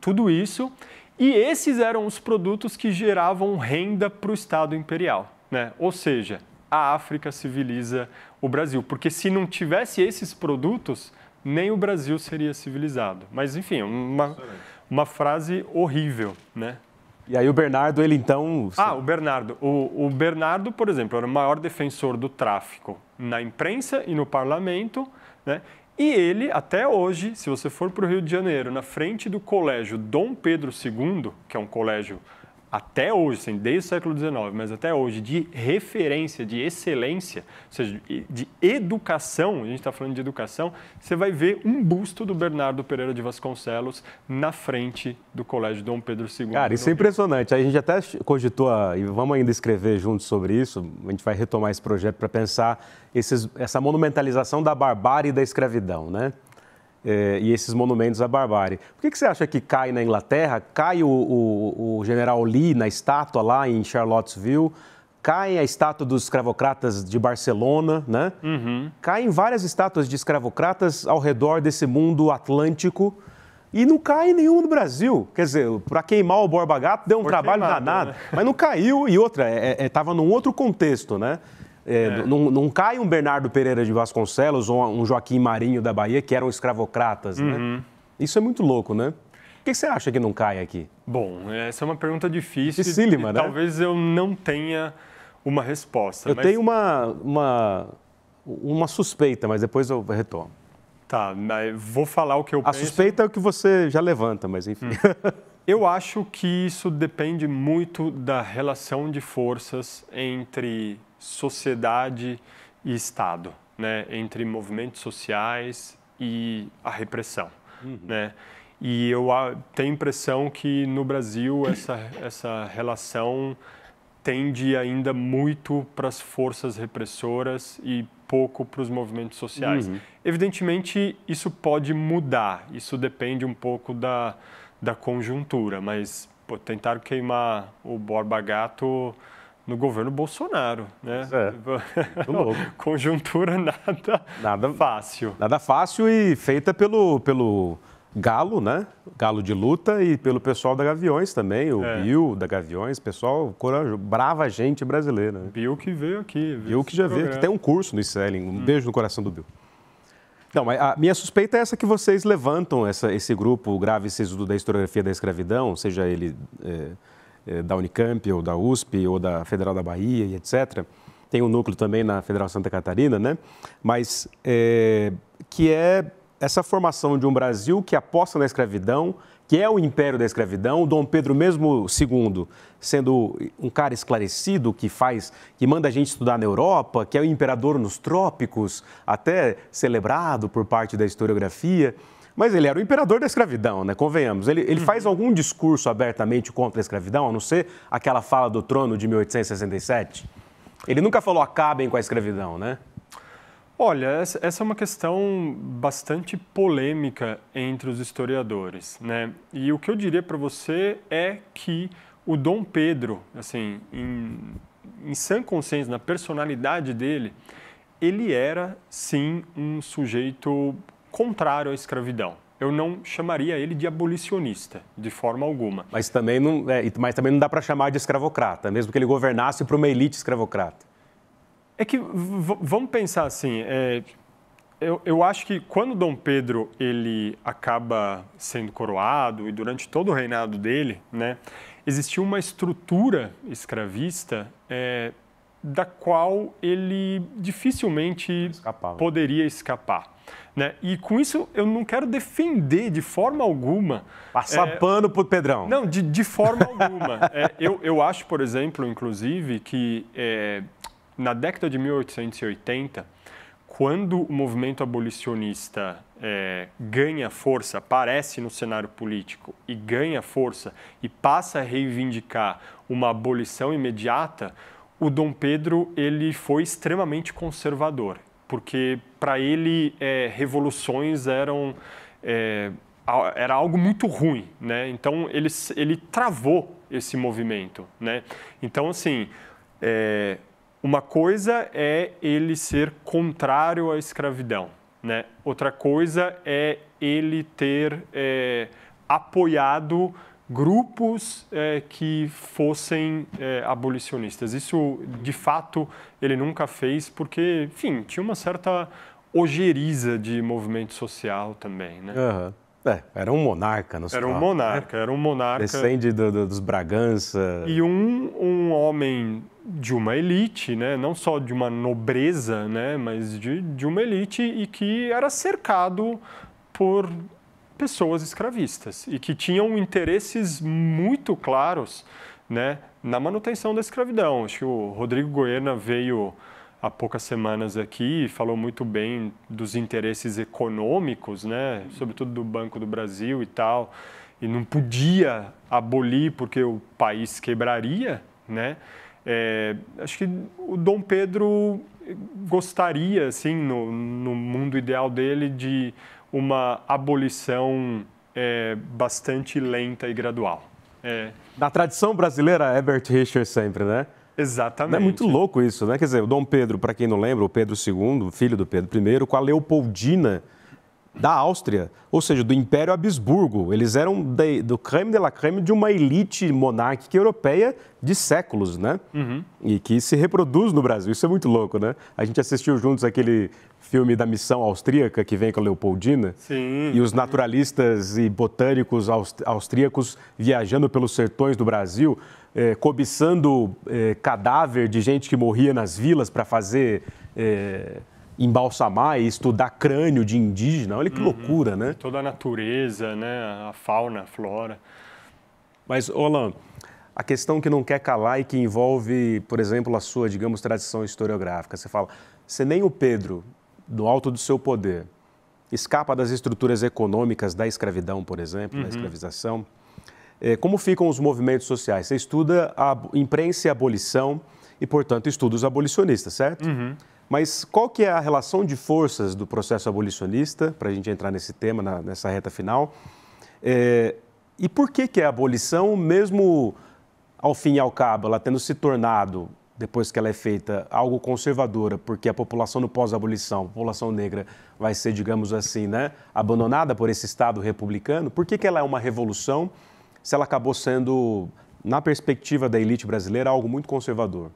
tudo isso. E esses eram os produtos que geravam renda para o Estado Imperial, né? Ou seja, a África civiliza o Brasil, porque se não tivesse esses produtos, nem o Brasil seria civilizado. Mas, enfim, uma, uma frase horrível, né? E aí o Bernardo, ele então... Ah, o Bernardo. O, o Bernardo, por exemplo, era o maior defensor do tráfico na imprensa e no parlamento, né? E ele, até hoje, se você for para o Rio de Janeiro, na frente do colégio Dom Pedro II, que é um colégio até hoje, assim, desde o século XIX, mas até hoje, de referência, de excelência, ou seja, de educação, a gente está falando de educação, você vai ver um busto do Bernardo Pereira de Vasconcelos na frente do Colégio Dom Pedro II. Cara, isso é impressionante. A gente até cogitou, a, ah, e vamos ainda escrever juntos sobre isso, a gente vai retomar esse projeto para pensar esses, essa monumentalização da barbárie e da escravidão, né? É, e esses monumentos à barbárie. Por que, que você acha que cai na Inglaterra? Cai o, o, o general Lee na estátua lá em Charlottesville? Cai a estátua dos escravocratas de Barcelona, né? Uhum. Caem várias estátuas de escravocratas ao redor desse mundo atlântico e não cai nenhum no Brasil. Quer dizer, para queimar o Borba Gato deu um Por trabalho queimado, danado, né? mas não caiu. E outra, estava é, é, é num outro contexto, né? É, é. não, não, cai um Bernardo Pereira de Vasconcelos ou um Joaquim Marinho da Bahia, que eram escravocratas, né? uhum. né? Isso é muito louco, né? O que você acha que não cai aqui? Bom, essa é uma pergunta difícil. e né? Talvez eu não tenha uma resposta. Eu mas... tenho uma, uma, uma suspeita, mas depois eu retomo. Tá, vou falar o que eu A penso. A suspeita é o que você já levanta, mas enfim. Hum. Eu acho que isso depende muito da relação de forças entre sociedade e Estado, né? entre movimentos sociais e a repressão. Uhum. Né? E eu tenho a impressão que no Brasil essa, essa relação tende ainda muito para as forças repressoras e pouco para os movimentos sociais. Uhum. Evidentemente, isso pode mudar, isso depende um pouco da, da conjuntura, mas pô, tentar queimar o Borba Gato no governo Bolsonaro, né? É, Conjuntura nada, nada fácil. Nada fácil e feita pelo, pelo Galo, né? Galo de luta e pelo pessoal da Gaviões também, o é. Bill da Gaviões, pessoal corajoso, brava gente brasileira. Né? Bill que veio aqui. Bill que já programa. veio, que tem um curso no Selling. Um hum. beijo no coração do Bill. Não, mas a minha suspeita é essa que vocês levantam essa, esse grupo grave sisudo da historiografia da escravidão, seja ele... É, eh, da Unicamp ou da USP ou da Federal da Bahia e etc. Tem um núcleo também na Federal Santa Catarina, né? Mas é, que é essa formação de um Brasil que aposta na escravidão, que é o império da escravidão, o Dom Pedro mesmo II, sendo um cara esclarecido que faz, que manda a gente estudar na Europa, que é o imperador nos trópicos, até celebrado por parte da historiografia. Mas ele era o imperador da escravidão, né? Convenhamos. Ele, ele uhum. faz algum discurso abertamente contra a escravidão, a não ser aquela fala do trono de 1867? Ele nunca falou acabem com a escravidão, né? Olha, essa é uma questão bastante polêmica entre os historiadores, né? E o que eu diria para você é que o Dom Pedro, assim, em, em sã consciência, na personalidade dele, ele era sim um sujeito contrário à escravidão. Eu não chamaria ele de abolicionista, de forma alguma. Mas também não, é, mas também não dá para chamar de escravocrata, mesmo que ele governasse para uma elite escravocrata. É que, vamos pensar assim, é, eu, eu, acho que quando Dom Pedro ele acaba sendo coroado e durante todo o reinado dele, né, existiu uma estrutura escravista é, da qual ele dificilmente Escapava. poderia escapar. Né? E com isso eu não quero defender de forma alguma. Passar é, pano o Pedrão. Não, de, de forma alguma. É, eu, eu acho, por exemplo, inclusive, que é, na década de 1880, quando o movimento abolicionista é, ganha força, aparece no cenário político e ganha força e passa a reivindicar uma abolição imediata, o Dom Pedro ele foi extremamente conservador porque para ele é, revoluções eram é, era algo muito ruim, né? Então ele ele travou esse movimento, né? Então assim é, uma coisa é ele ser contrário à escravidão, né? Outra coisa é ele ter é, apoiado grupos é, que fossem é, abolicionistas. Isso, de fato, ele nunca fez porque, enfim, tinha uma certa ojeriza de movimento social também, né? Uhum. É, era um monarca, não sei Era um monarca, era um monarca. Descende do, do, dos Bragança. E um, um homem de uma elite, né? não só de uma nobreza, né? mas de, de uma elite e que era cercado por pessoas escravistas e que tinham interesses muito claros né, na manutenção da escravidão. Acho que o Rodrigo Goiana veio há poucas semanas aqui e falou muito bem dos interesses econômicos, né, sobretudo do Banco do Brasil e tal, e não podia abolir porque o país quebraria, né? É, acho que o Dom Pedro gostaria, assim, no, no mundo ideal dele, de uma abolição é, bastante lenta e gradual. É. Da tradição brasileira, Herbert Richter sempre, né? Exatamente. Não é muito louco isso, né? Quer dizer, o Dom Pedro, para quem não lembra, o Pedro II, filho do Pedro I, com a Leopoldina da Áustria, ou seja, do Império Habsburgo. Eles eram de, do creme de la creme de uma elite monárquica europeia de séculos, né? Uhum. E que se reproduz no Brasil. Isso é muito louco, né? A gente assistiu juntos aquele filme da missão austríaca que vem com a Leopoldina. Sim. E os naturalistas e botânicos austríacos viajando pelos sertões do Brasil, eh, cobiçando eh, cadáver de gente que morria nas vilas para fazer. Eh, embalsamar e estudar crânio de indígena, olha que uhum. loucura, né? Toda a natureza, né? A fauna, a flora. Mas, Olan, a questão que não quer calar e que envolve, por exemplo, a sua, digamos, tradição historiográfica. Você fala, se nem o Pedro do alto do seu poder, escapa das estruturas econômicas da escravidão, por exemplo, uhum. da escravização, eh, como ficam os movimentos sociais? Você estuda a imprensa e a abolição e, portanto, estuda os abolicionistas, certo? Uhum. Mas qual que é a relação de forças do processo abolicionista, para a gente entrar nesse tema, na, nessa reta final? É, e por que, que a abolição, mesmo ao fim e ao cabo, ela tendo se tornado depois que ela é feita, algo conservadora, porque a população no pós-abolição, a população negra, vai ser, digamos assim, né, abandonada por esse Estado republicano, por que, que ela é uma revolução se ela acabou sendo, na perspectiva da elite brasileira, algo muito conservador?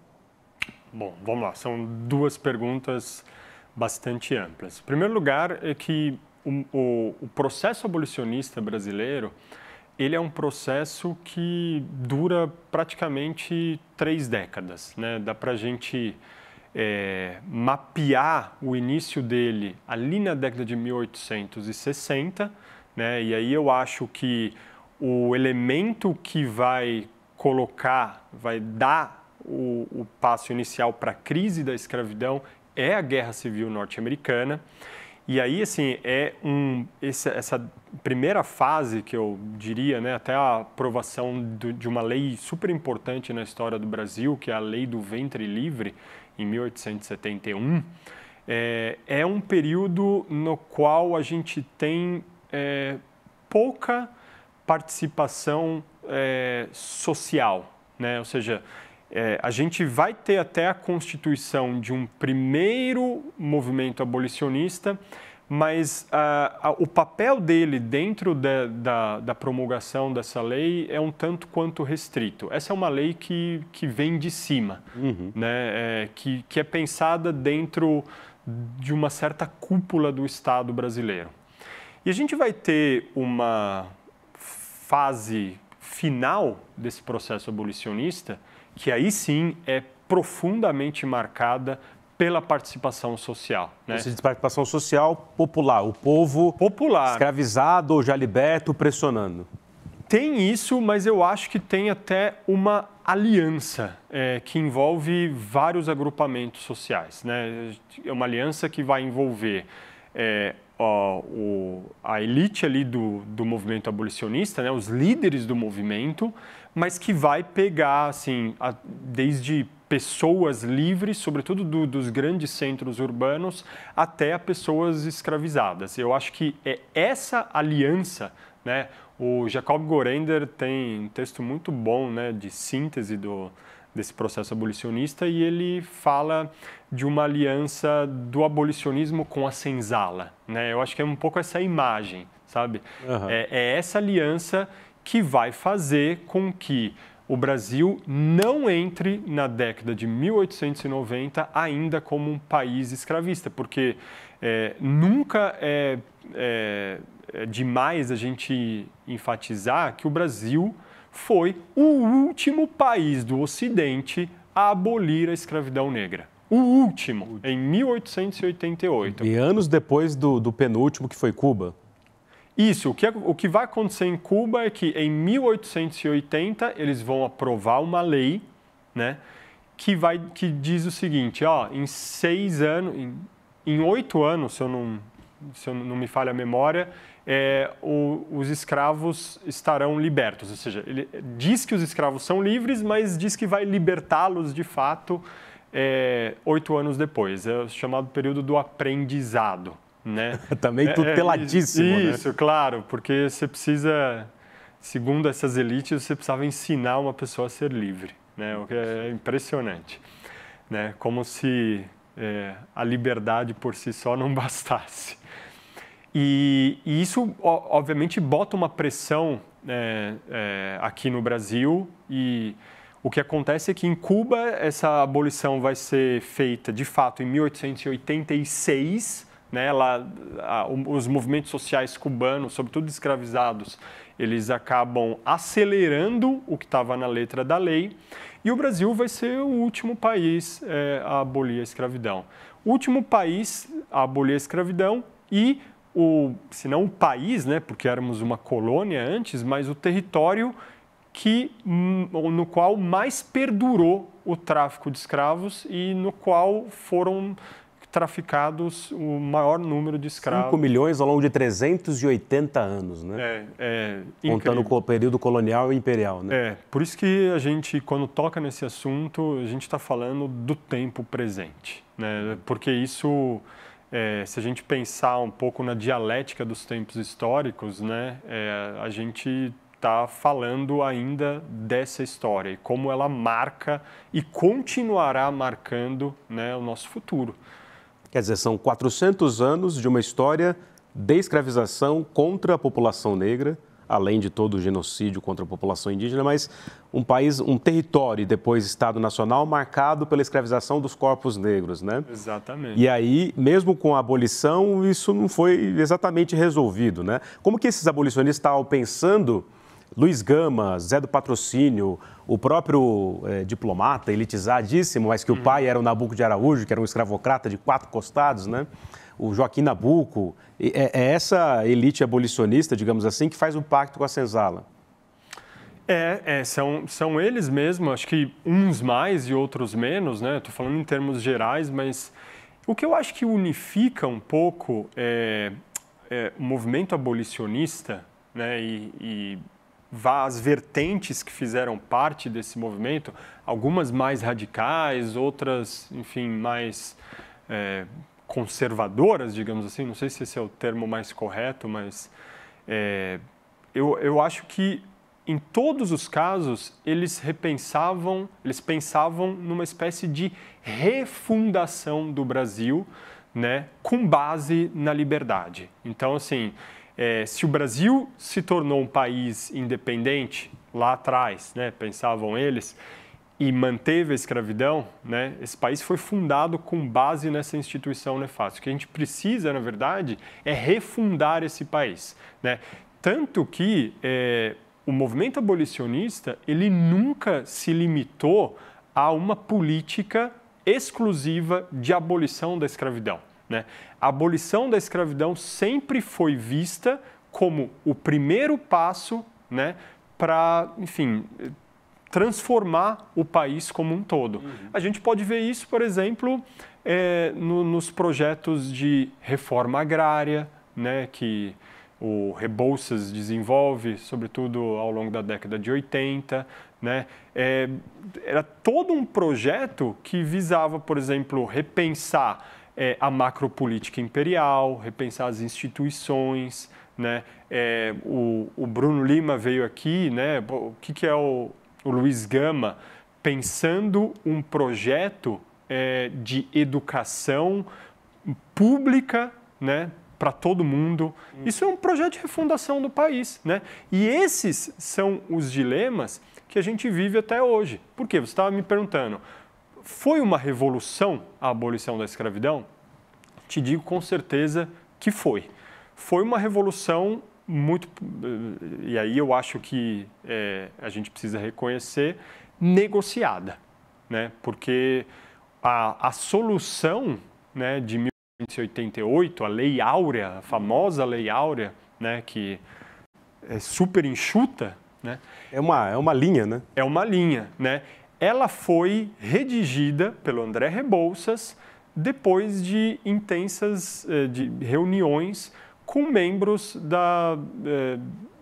Bom, vamos lá. São duas perguntas bastante amplas. Em primeiro lugar, é que o, o, o processo abolicionista brasileiro ele é um processo que dura praticamente três décadas. Né? Dá para a gente é, mapear o início dele ali na década de 1860, né? e aí eu acho que o elemento que vai colocar, vai dar o, o passo inicial para a crise da escravidão é a Guerra Civil Norte-Americana. E aí, assim, é um, esse, essa primeira fase que eu diria, né, até a aprovação do, de uma lei super importante na história do Brasil, que é a Lei do Ventre Livre, em 1871, é, é um período no qual a gente tem é, pouca participação é, social, né? ou seja, é, a gente vai ter até a constituição de um primeiro movimento abolicionista, mas ah, a, o papel dele dentro da, da, da, promulgação dessa lei é um tanto quanto restrito. Essa é uma lei que, que vem de cima, uhum. né? É, que, que é pensada dentro de uma certa cúpula do Estado brasileiro. E a gente vai ter uma fase final desse processo abolicionista que aí sim é profundamente marcada pela participação social. Né? participação social popular, o povo popular. escravizado ou já liberto, pressionando. Tem isso, mas eu acho que tem até uma aliança é, que envolve vários agrupamentos sociais. Né? É uma aliança que vai envolver é, ó, o, a elite ali do, do movimento abolicionista, né? os líderes do movimento, mas que vai pegar, assim, a, desde pessoas livres, sobretudo do, dos grandes centros urbanos, até a pessoas escravizadas. Eu acho que é essa aliança, né? O Jacob Gorender tem um texto muito bom, né, de síntese do desse processo abolicionista e ele fala de uma aliança do abolicionismo com a senzala, né? Eu acho que é um pouco essa imagem, sabe? Uhum. É, é essa aliança que vai fazer com que o Brasil não entre na década de 1890 ainda como um país escravista, porque é, nunca é, é, é demais a gente enfatizar que o Brasil foi o último país do Ocidente a abolir a escravidão negra. O último, em 1888. E anos depois do, do penúltimo, que foi Cuba. Isso, o que, é, o que vai acontecer em Cuba é que em 1880 eles vão aprovar uma lei, né, que, vai, que diz o seguinte, ó, em seis anos, em, oito anos, se eu não, se eu não me falha a memória, é, o, os escravos estarão libertos. Ou seja, ele diz que os escravos são livres, mas diz que vai libertá-los de fato é, oito anos depois. É o chamado período do aprendizado. Né? Também tuteladíssimo. É, é, né? isso, né? claro, porque você precisa, segundo essas elites, você precisava ensinar uma pessoa a ser livre, né? o que é impressionante. Né? Como se é, a liberdade por si só não bastasse. E, e isso, obviamente, bota uma pressão é, é, aqui no Brasil e. O que acontece é que em Cuba essa abolição vai ser feita de fato em 1886, né, a, os movimentos sociais cubanos, sobretudo escravizados, eles acabam acelerando o que estava na letra da lei. E o Brasil vai ser o último país é, a abolir a escravidão. último país a abolir a escravidão e o, se não o país, né, porque éramos uma colônia antes, mas o território que, hum, no qual mais perdurou o tráfico de escravos e no qual foram traficados o maior número de escravos. 5 milhões ao longo de 380 anos, né? É, é Contando com o período colonial e imperial, né? É, por isso que a gente, quando toca nesse assunto, a gente está falando do tempo presente, né? Porque isso, é, se a gente pensar um pouco na dialética dos tempos históricos, né? É, a gente está falando ainda dessa história e como ela marca e continuará marcando né, o nosso futuro. Quer dizer, são 400 anos de uma história de escravização contra a população negra, além de todo o genocídio contra a população indígena, mas um país, um território e depois Estado Nacional marcado pela escravização dos corpos negros, né? Exatamente. E aí, mesmo com a abolição, isso não foi exatamente resolvido, né? Como que esses abolicionistas estavam pensando Luiz Gama, Zé do Patrocínio, o próprio eh, diplomata elitizadíssimo, mas que uhum. o pai era o Nabuco de Araújo, que era um escravocrata de quatro costados, né? o Joaquim Nabuco. É, é essa elite abolicionista, digamos assim, que faz o pacto com a senzala. É, é, são, são eles mesmo, acho que uns mais e outros menos, né? Estou falando em termos gerais, mas o que eu acho que unifica um pouco é, é o movimento abolicionista, né? E, e as vertentes que fizeram parte desse movimento, algumas mais radicais, outras, enfim, mais é, conservadoras, digamos assim. Não sei se esse é o termo mais correto, mas é, eu, eu acho que em todos os casos eles repensavam, eles pensavam numa espécie de refundação do Brasil, né, com base na liberdade. Então, assim é, se o Brasil se tornou um país independente lá atrás, né, pensavam eles, e manteve a escravidão, né, esse país foi fundado com base nessa instituição nefasta. O que a gente precisa, na verdade, é refundar esse país. Né? Tanto que é, o movimento abolicionista ele nunca se limitou a uma política exclusiva de abolição da escravidão. Né? A abolição da escravidão sempre foi vista como o primeiro passo né, para, enfim, transformar o país como um todo. Uhum. A gente pode ver isso, por exemplo, é, no, nos projetos de reforma agrária, né, que o Rebouças desenvolve, sobretudo ao longo da década de 80. Né? É, era todo um projeto que visava, por exemplo, repensar é, a macropolítica imperial, repensar as instituições. Né? É, o, o, Bruno Lima veio aqui, né? o que, que é o, o Luiz Gama? Pensando um projeto é, de educação pública né? para todo mundo. Hum. Isso é um projeto de refundação do país. Né? E esses são os dilemas que a gente vive até hoje. Por quê? Você estava me perguntando. Foi uma revolução a abolição da escravidão? Te digo com certeza que foi. Foi uma revolução muito. Eh, e aí eu acho que é, a gente precisa reconhecer negociada, né? Porque a, a solução né, de 1988, a Lei Áurea, a famosa Lei Áurea, né, que é super enxuta, né? É uma, é uma linha, né? É uma linha, né? ela foi redigida pelo André Rebouças depois de intensas eh, de reuniões com membros da, eh,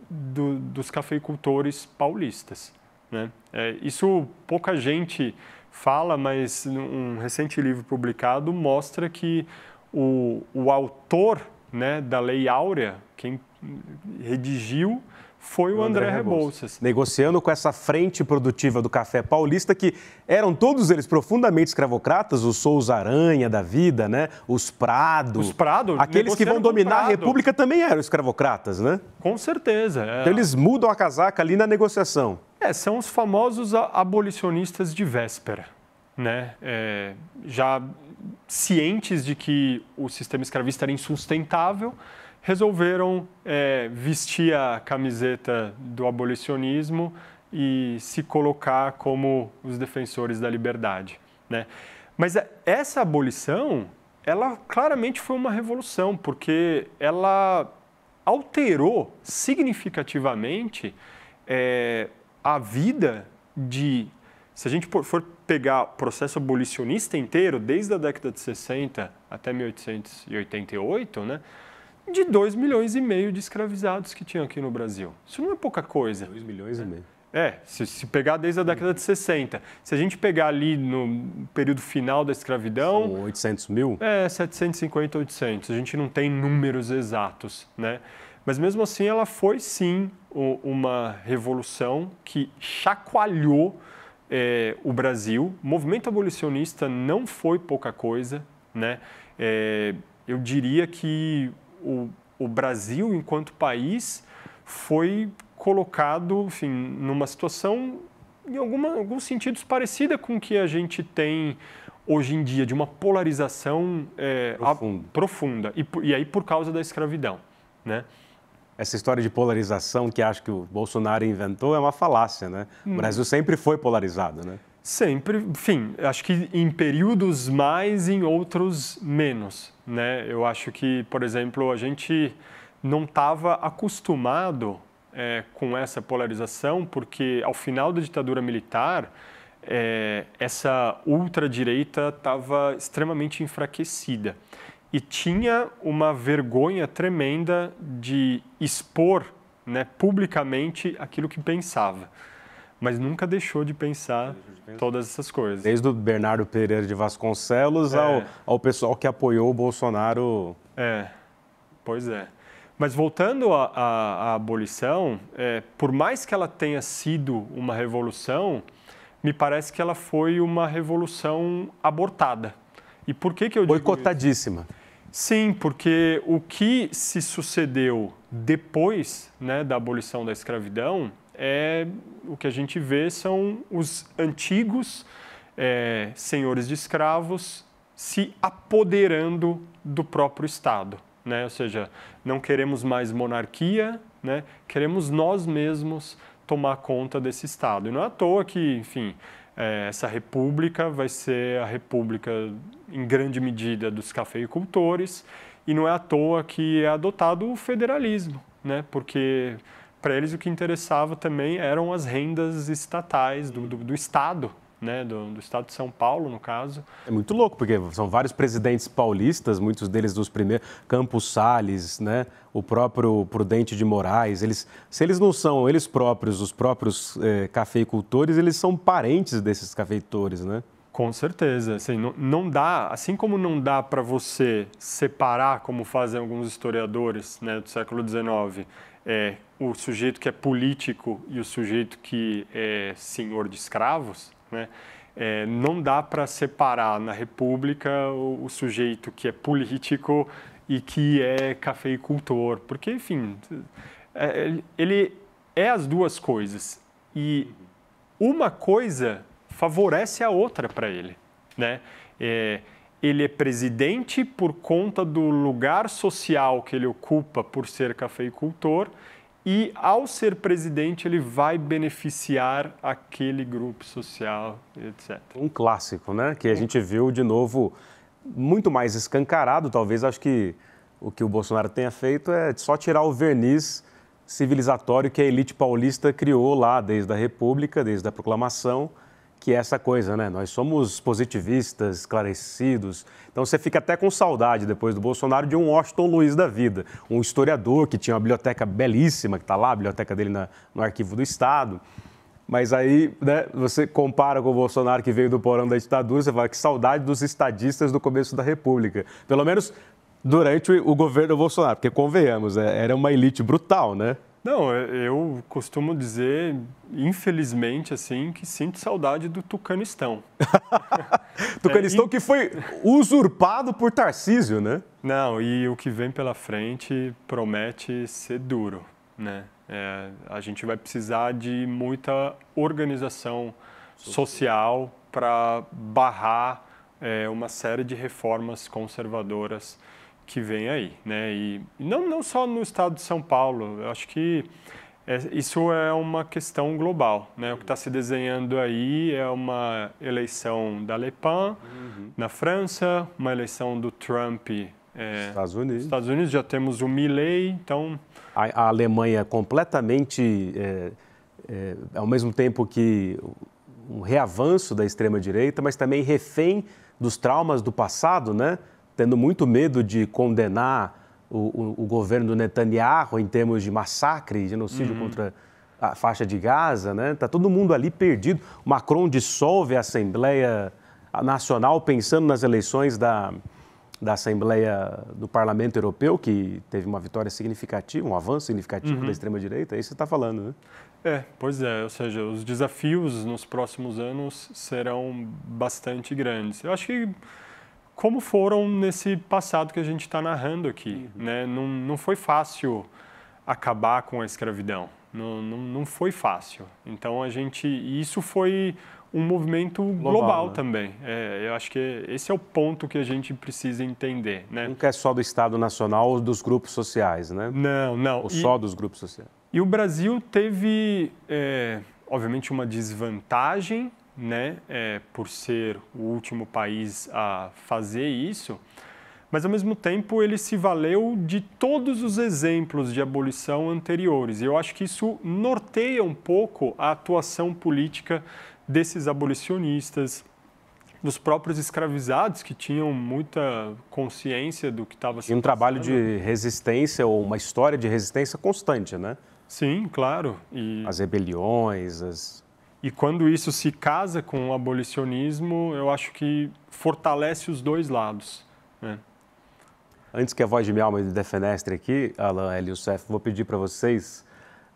do, dos cafeicultores paulistas. Né? Eh, isso pouca gente fala, mas um recente livro publicado mostra que o, o autor né, da Lei Áurea, quem redigiu foi o André, André Rebouças. Rebouças. Negociando com essa frente produtiva do café paulista, que eram todos eles profundamente escravocratas, os Souza Aranha da vida, né? Os Prado. Os Prado. Aqueles que vão dominar Prado. a República também eram escravocratas, né? Com certeza. É. Então eles mudam a casaca ali na negociação. É, são os famosos abolicionistas de véspera, né? É, já cientes de que o sistema escravista era insustentável, resolveram é, vestir a camiseta do abolicionismo e se colocar como os defensores da liberdade. Né? Mas é, essa abolição, ela claramente foi uma revolução, porque ela alterou significativamente é, a vida de. Se a gente for pegar o processo abolicionista inteiro, desde a década de 60 até 1888, né, de 2 milhões e meio de escravizados que tinha aqui no Brasil. Isso não é pouca coisa. 2 milhões e meio. É, se, se, pegar desde a década de 60. Se a gente pegar ali no período final da escravidão. São 800 mil? É, 750, 800. A gente não tem números exatos, né? Mas mesmo assim, ela foi sim uma revolução que chacoalhou é, o Brasil. O movimento abolicionista não foi pouca coisa, né? É, eu diria que o, o Brasil, enquanto país, foi colocado, enfim, numa situação em alguma, alguns sentidos parecida com o que a gente tem hoje em dia, de uma polarização é, profunda, a, profunda e, e aí por causa da escravidão, né? essa história de polarização que acho que o Bolsonaro inventou é uma falácia, né? Hum. O Brasil sempre foi polarizado, né? Sempre, enfim, acho que em períodos mais, em outros menos, né? Eu acho que, por exemplo, a gente não estava acostumado é, com essa polarização, porque ao final da ditadura militar, é, essa ultradireita estava extremamente enfraquecida e tinha uma vergonha tremenda de expor né, publicamente aquilo que pensava. Mas nunca deixou de pensar todas essas coisas. Desde o Bernardo Pereira de Vasconcelos é. ao, ao pessoal que apoiou o Bolsonaro. É, pois é. Mas voltando à abolição, é, por mais que ela tenha sido uma revolução, me parece que ela foi uma revolução abortada. E por que, que eu digo Boicotadíssima. Isso? Sim, porque o que se sucedeu depois né, da abolição da escravidão é o que a gente vê são os antigos é, senhores de escravos se apoderando do próprio Estado. Né? Ou seja, não queremos mais monarquia, né? queremos nós mesmos tomar conta desse Estado. E não é à toa que, enfim, é, essa república vai ser a república, em grande medida, dos cafeicultores, e não é à toa que é adotado o federalismo, né? porque para eles o que interessava também eram as rendas estatais do, do, do Estado, né, do, do, estado de São Paulo, no caso. É muito louco, porque são vários presidentes paulistas, muitos deles dos primeiros, Campos Salles, né, o próprio Prudente de Moraes. Eles, se eles não são eles próprios, os próprios é, cafeicultores, eles são parentes desses cafeitores, né? Com certeza, assim, não, não dá, assim como não dá para você separar, como fazem alguns historiadores né, do século XIX, é, o sujeito que é político e o sujeito que é senhor de escravos, né? É, não dá para separar na República o, o, sujeito que é político e que é cafeicultor, porque, enfim, é, ele é as duas coisas. E uma coisa favorece a outra para ele. Né? É, ele é presidente por conta do lugar social que ele ocupa por ser cafeicultor e ao ser presidente ele vai beneficiar aquele grupo social, etc. Um clássico, né? Que a gente viu de novo muito mais escancarado, talvez. Acho que o que o Bolsonaro tenha feito é só tirar o verniz civilizatório que a elite paulista criou lá desde a República, desde a proclamação que é essa coisa, né? Nós somos positivistas, esclarecidos. Então você fica até com saudade depois do Bolsonaro de um Washington Luiz da vida, um historiador que tinha uma biblioteca belíssima, que está lá, a biblioteca dele na, no arquivo do Estado. Mas aí né, você compara com o Bolsonaro que veio do porão da ditadura, você fala que saudade dos estadistas do começo da República. Pelo menos durante o governo Bolsonaro, porque convenhamos, né, era uma elite brutal, né? Não, é, eu costumo dizer, infelizmente, assim, que sinto saudade do Tucanistão. Tucanistão é, que foi usurpado por Tarcísio, né? Não, e o que vem pela frente promete ser duro, né? É, a gente vai precisar de muita organização social para barrar é, uma série de reformas conservadoras que vem aí, né? E não, não só no estado de São Paulo, eu acho que é, isso é uma questão global, né? O que está se desenhando aí é uma eleição da Le Pen uhum. na França, uma eleição do Trump é, Estados Unidos. Estados Unidos já temos o Milley, então a, a Alemanha é completamente é, é, ao mesmo tempo que um reavanço da extrema direita, mas também refém dos traumas do passado, né? tendo muito medo de condenar o, o, o governo do Netanyahu em termos de massacre, genocídio uhum. contra a faixa de Gaza, né? Tá todo mundo ali perdido. O Macron dissolve a Assembleia Nacional pensando nas eleições da, da Assembleia do Parlamento Europeu, que teve uma vitória significativa, um avanço significativo uhum. da extrema-direita. É isso que você está falando, né? É, pois é. Ou seja, os desafios nos próximos anos serão bastante grandes. Eu acho que como foram nesse passado que a gente está narrando aqui. Uhum. Né? Não, não foi fácil acabar com a escravidão. Não, não, não, foi fácil. Então a gente. Isso foi um movimento global, global né? também. É, eu acho que esse é o ponto que a gente precisa entender. Né? Nunca é só do Estado Nacional ou dos grupos sociais, né? Não, não. Ou e, só dos grupos sociais. E o Brasil teve, é, obviamente, uma desvantagem né, é, por ser o último país a fazer isso, mas ao mesmo tempo ele se valeu de todos os exemplos de abolição anteriores. E eu acho que isso norteia um pouco a atuação política desses abolicionistas, dos próprios escravizados que tinham muita consciência do que estava sendo. E um trabalho de resistência ou uma história de resistência constante, né? Sim, claro. E... As rebeliões, as e quando isso se casa com o abolicionismo, eu acho que fortalece os dois lados. Né? Antes que a voz de minha alma me defenestre aqui, Alan, L. vou pedir para vocês,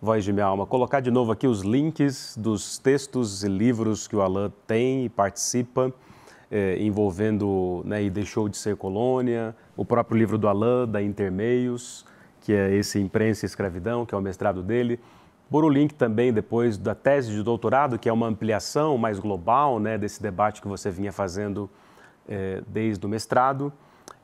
voz de minha alma, colocar de novo aqui os links dos textos e livros que o Alan tem e participa, eh, envolvendo né, e deixou de ser colônia, o próprio livro do Alan, da Intermeios, que é esse Imprensa e Escravidão, que é o mestrado dele link também, depois da tese de doutorado, que é uma ampliação mais global né, desse debate que você vinha fazendo eh, desde o mestrado,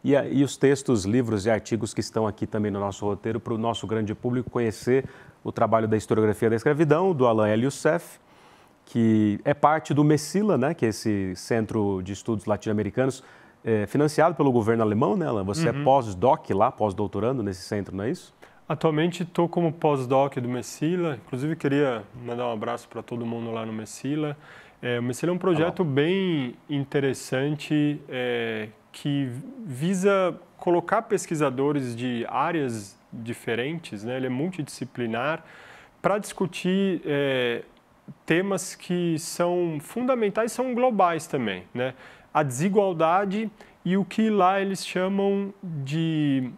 e, e os textos, livros e artigos que estão aqui também no nosso roteiro para o nosso grande público conhecer o trabalho da historiografia da escravidão, do Alain Eliussef, que é parte do Messila, né, que é esse centro de estudos latino-americanos, eh, financiado pelo governo alemão, né, Alain? Você é uhum. é pós-doc lá, pós-doutorando nesse centro, não é isso? Atualmente estou como pós-doc do Messila, inclusive queria mandar um abraço para todo mundo lá no Messila. É, o Messila é um projeto bem interessante é, que visa colocar pesquisadores de áreas diferentes, né? ele é multidisciplinar, para discutir é, temas que são fundamentais, são globais também. Né? A desigualdade e o que lá eles chamam de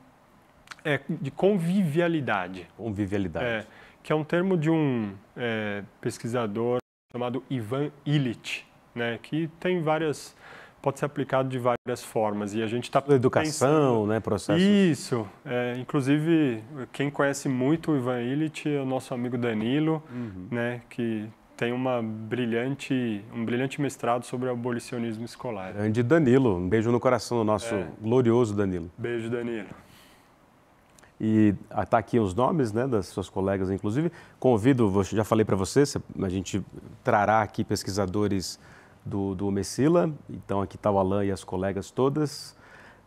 é, de convivialidade. Convivialidade. É, que é um termo de um é, pesquisador chamado Ivan Illich, né, que tem várias pode ser aplicado de várias formas e a gente está educação pensando... né processo isso é, inclusive quem conhece muito o Ivan Illich é o nosso amigo Danilo uhum. né que tem uma brilhante um brilhante mestrado sobre abolicionismo escolar grande Danilo um beijo no coração do nosso é. glorioso Danilo beijo Danilo e está aqui os nomes né, das suas colegas, inclusive. Convido, já falei para você, a gente trará aqui pesquisadores do, do Messila, então aqui está o Alan e as colegas todas.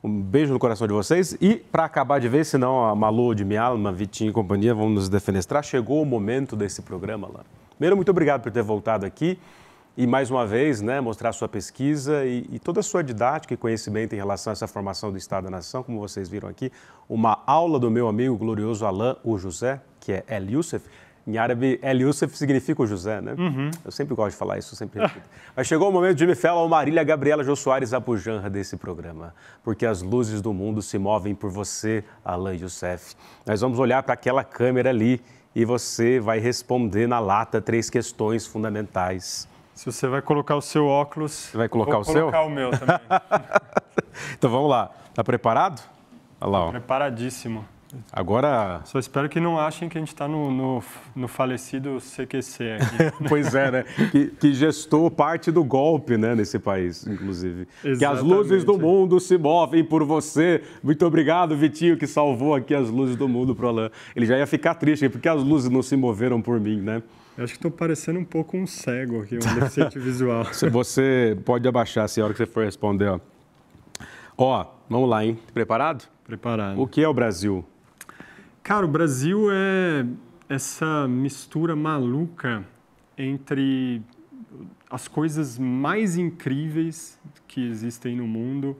Um beijo no coração de vocês. E para acabar de ver senão a Malu de Mialma, Vitinho e companhia vão nos defenestrar, chegou o momento desse programa, lá Primeiro, muito obrigado por ter voltado aqui e mais uma vez né, mostrar sua pesquisa e, e, toda a sua didática e conhecimento em relação a essa formação do Estado da Nação, como vocês viram aqui, uma aula do meu amigo glorioso Alain O José, que é El Youssef. Em árabe, El Youssef significa o José, né? Uhum. Eu sempre gosto de falar isso, sempre repito. Mas chegou o momento de me falar ao Marília Gabriela Jô Soares, a desse programa. Porque as luzes do mundo se movem por você, Alain Youssef. Nós vamos olhar para aquela câmera ali e você vai responder na lata três questões fundamentais se você vai colocar o seu óculos. Você vai colocar o colocar seu? Vou colocar o meu também. então vamos lá. Tá preparado? Olha lá, ó. Preparadíssimo. Agora. Só espero que não achem que a gente está no, no, no, falecido CQC aqui. pois é, né? Que, que, gestou parte do golpe, né, nesse país, inclusive. Exatamente. Que as luzes do mundo se movem por você. Muito obrigado, Vitinho, que salvou aqui as luzes do mundo para Alain. Ele já ia ficar triste, porque as luzes não se moveram por mim, né? Eu acho que estou parecendo um pouco um cego aqui, um deficiente visual. Você pode abaixar assim, a hora que você for responder. Ó. ó, vamos lá, hein? Preparado? Preparado. O que é o Brasil? Cara, o Brasil é essa mistura maluca entre as coisas mais incríveis que existem no mundo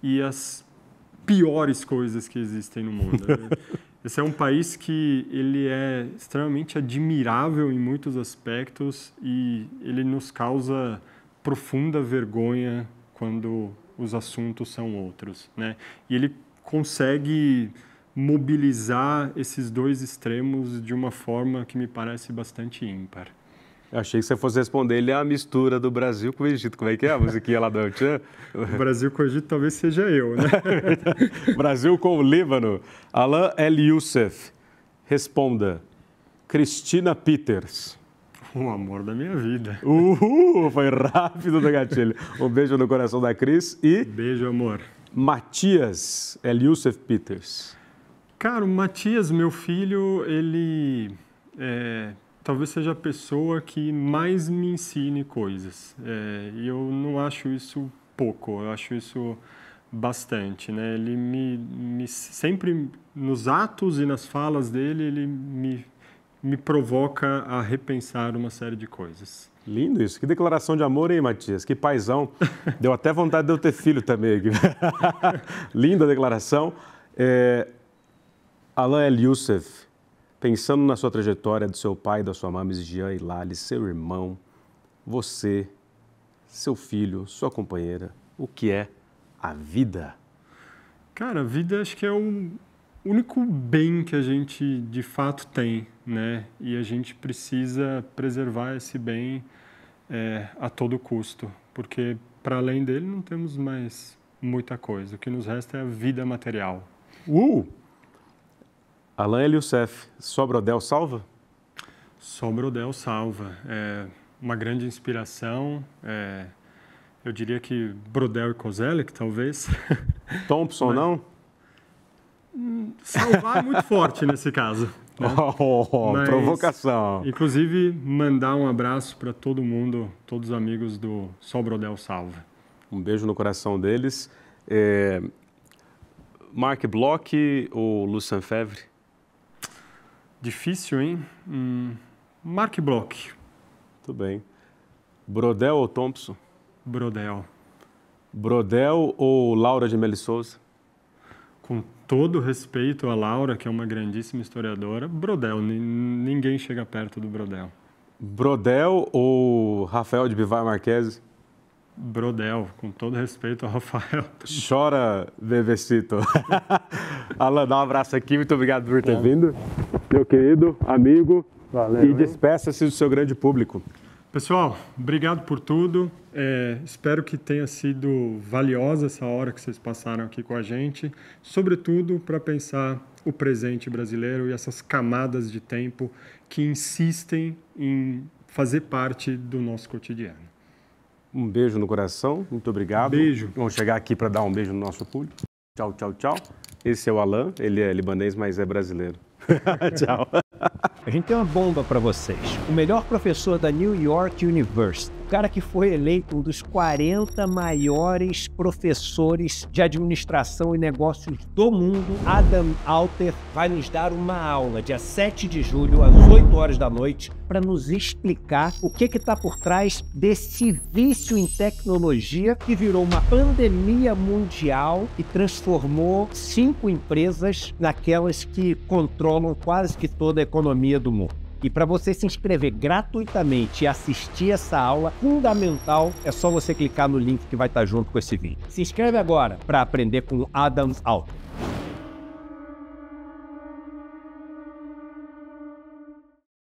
e as piores coisas que existem no mundo. Né? Esse é um país que ele é extremamente admirável em muitos aspectos e ele nos causa profunda vergonha quando os assuntos são outros, né? E ele consegue mobilizar esses dois extremos de uma forma que me parece bastante ímpar. Eu achei que você fosse responder ele é a mistura do Brasil com o Egito. Como é que é a musiquinha lá do Antian? O Brasil com o Egito talvez seja eu, né? Brasil com o Líbano. Alain El Youssef, responda. Cristina Peters. O amor da minha vida. Uhul, foi rápido do né, gatilho. Um beijo no coração da Cris e... Beijo, amor. Matias El Youssef Peters. Cara, o Matias, meu filho, ele... É talvez seja a pessoa que mais me ensine coisas. É, e eu não acho isso pouco, eu acho isso bastante, né? Ele me, me sempre nos atos e nas falas dele, ele me me provoca a repensar uma série de coisas. Lindo isso. Que declaração de amor, hein, Matias? Que paizão. Deu até vontade de eu ter filho também. Linda a declaração. É... Alain Eliusef, Pensando na sua trajetória do seu pai, da sua mames Jean e Lali, seu irmão, você, seu filho, sua companheira, o que é a vida? Cara, a vida acho que é o único bem que a gente de fato tem, né? E a gente precisa preservar esse bem é, a todo custo, porque para além dele não temos mais muita coisa. O que nos resta é a vida material. Uh! Alain Eliusef, Sobrodel salva? Sobrodel salva. É uma grande inspiração. É, eu diria que Brodel e Kozelek, talvez. Thompson, Mas... não? Hum, salvar é muito forte nesse caso. Né? Oh, oh, oh Mas, provocação. Inclusive, mandar um abraço para todo mundo, todos os amigos do Sobrodel Salva. Um beijo no coração deles. É... Mark Bloch ou Lucian Fevre. Difícil, hein? Hum, Mark Bloch. Tudo bem. Brodel ou Thompson? Brodel. Brodel ou Laura de Meli Souza? Com todo respeito a Laura, que é uma grandíssima historiadora, Brodel. Ninguém chega perto do Brodel. Brodel ou Rafael de Bivar Marques? Brodel, com todo respeito ao Rafael. Chora, bebecito. Alan, dá um abraço aqui, muito obrigado por ter tá. vindo. Meu querido amigo, Valeu, e despeça-se do seu grande público. Pessoal, obrigado por tudo. É, espero que tenha sido valiosa essa hora que vocês passaram aqui com a gente, sobretudo para pensar o presente brasileiro e essas camadas de tempo que insistem em fazer parte do nosso cotidiano. Um beijo no coração, muito obrigado. Beijo. Vamos chegar aqui para dar um beijo no nosso público. Tchau, tchau, tchau. Esse é o Alan, ele é libanês, mas é brasileiro. tchau. A gente tem uma bomba para vocês. O melhor professor da New York University cara que foi eleito um dos 40 maiores professores de administração e negócios do mundo, Adam Alter, vai nos dar uma aula dia 7 de julho, às 8 horas da noite, para nos explicar o que está por trás desse vício em tecnologia que virou uma pandemia mundial e transformou cinco empresas naquelas que controlam quase que toda a economia do mundo. E para você se inscrever gratuitamente e assistir essa aula fundamental, é só você clicar no link que vai estar tá junto com esse vídeo. Se inscreve agora para aprender com Adams Alter.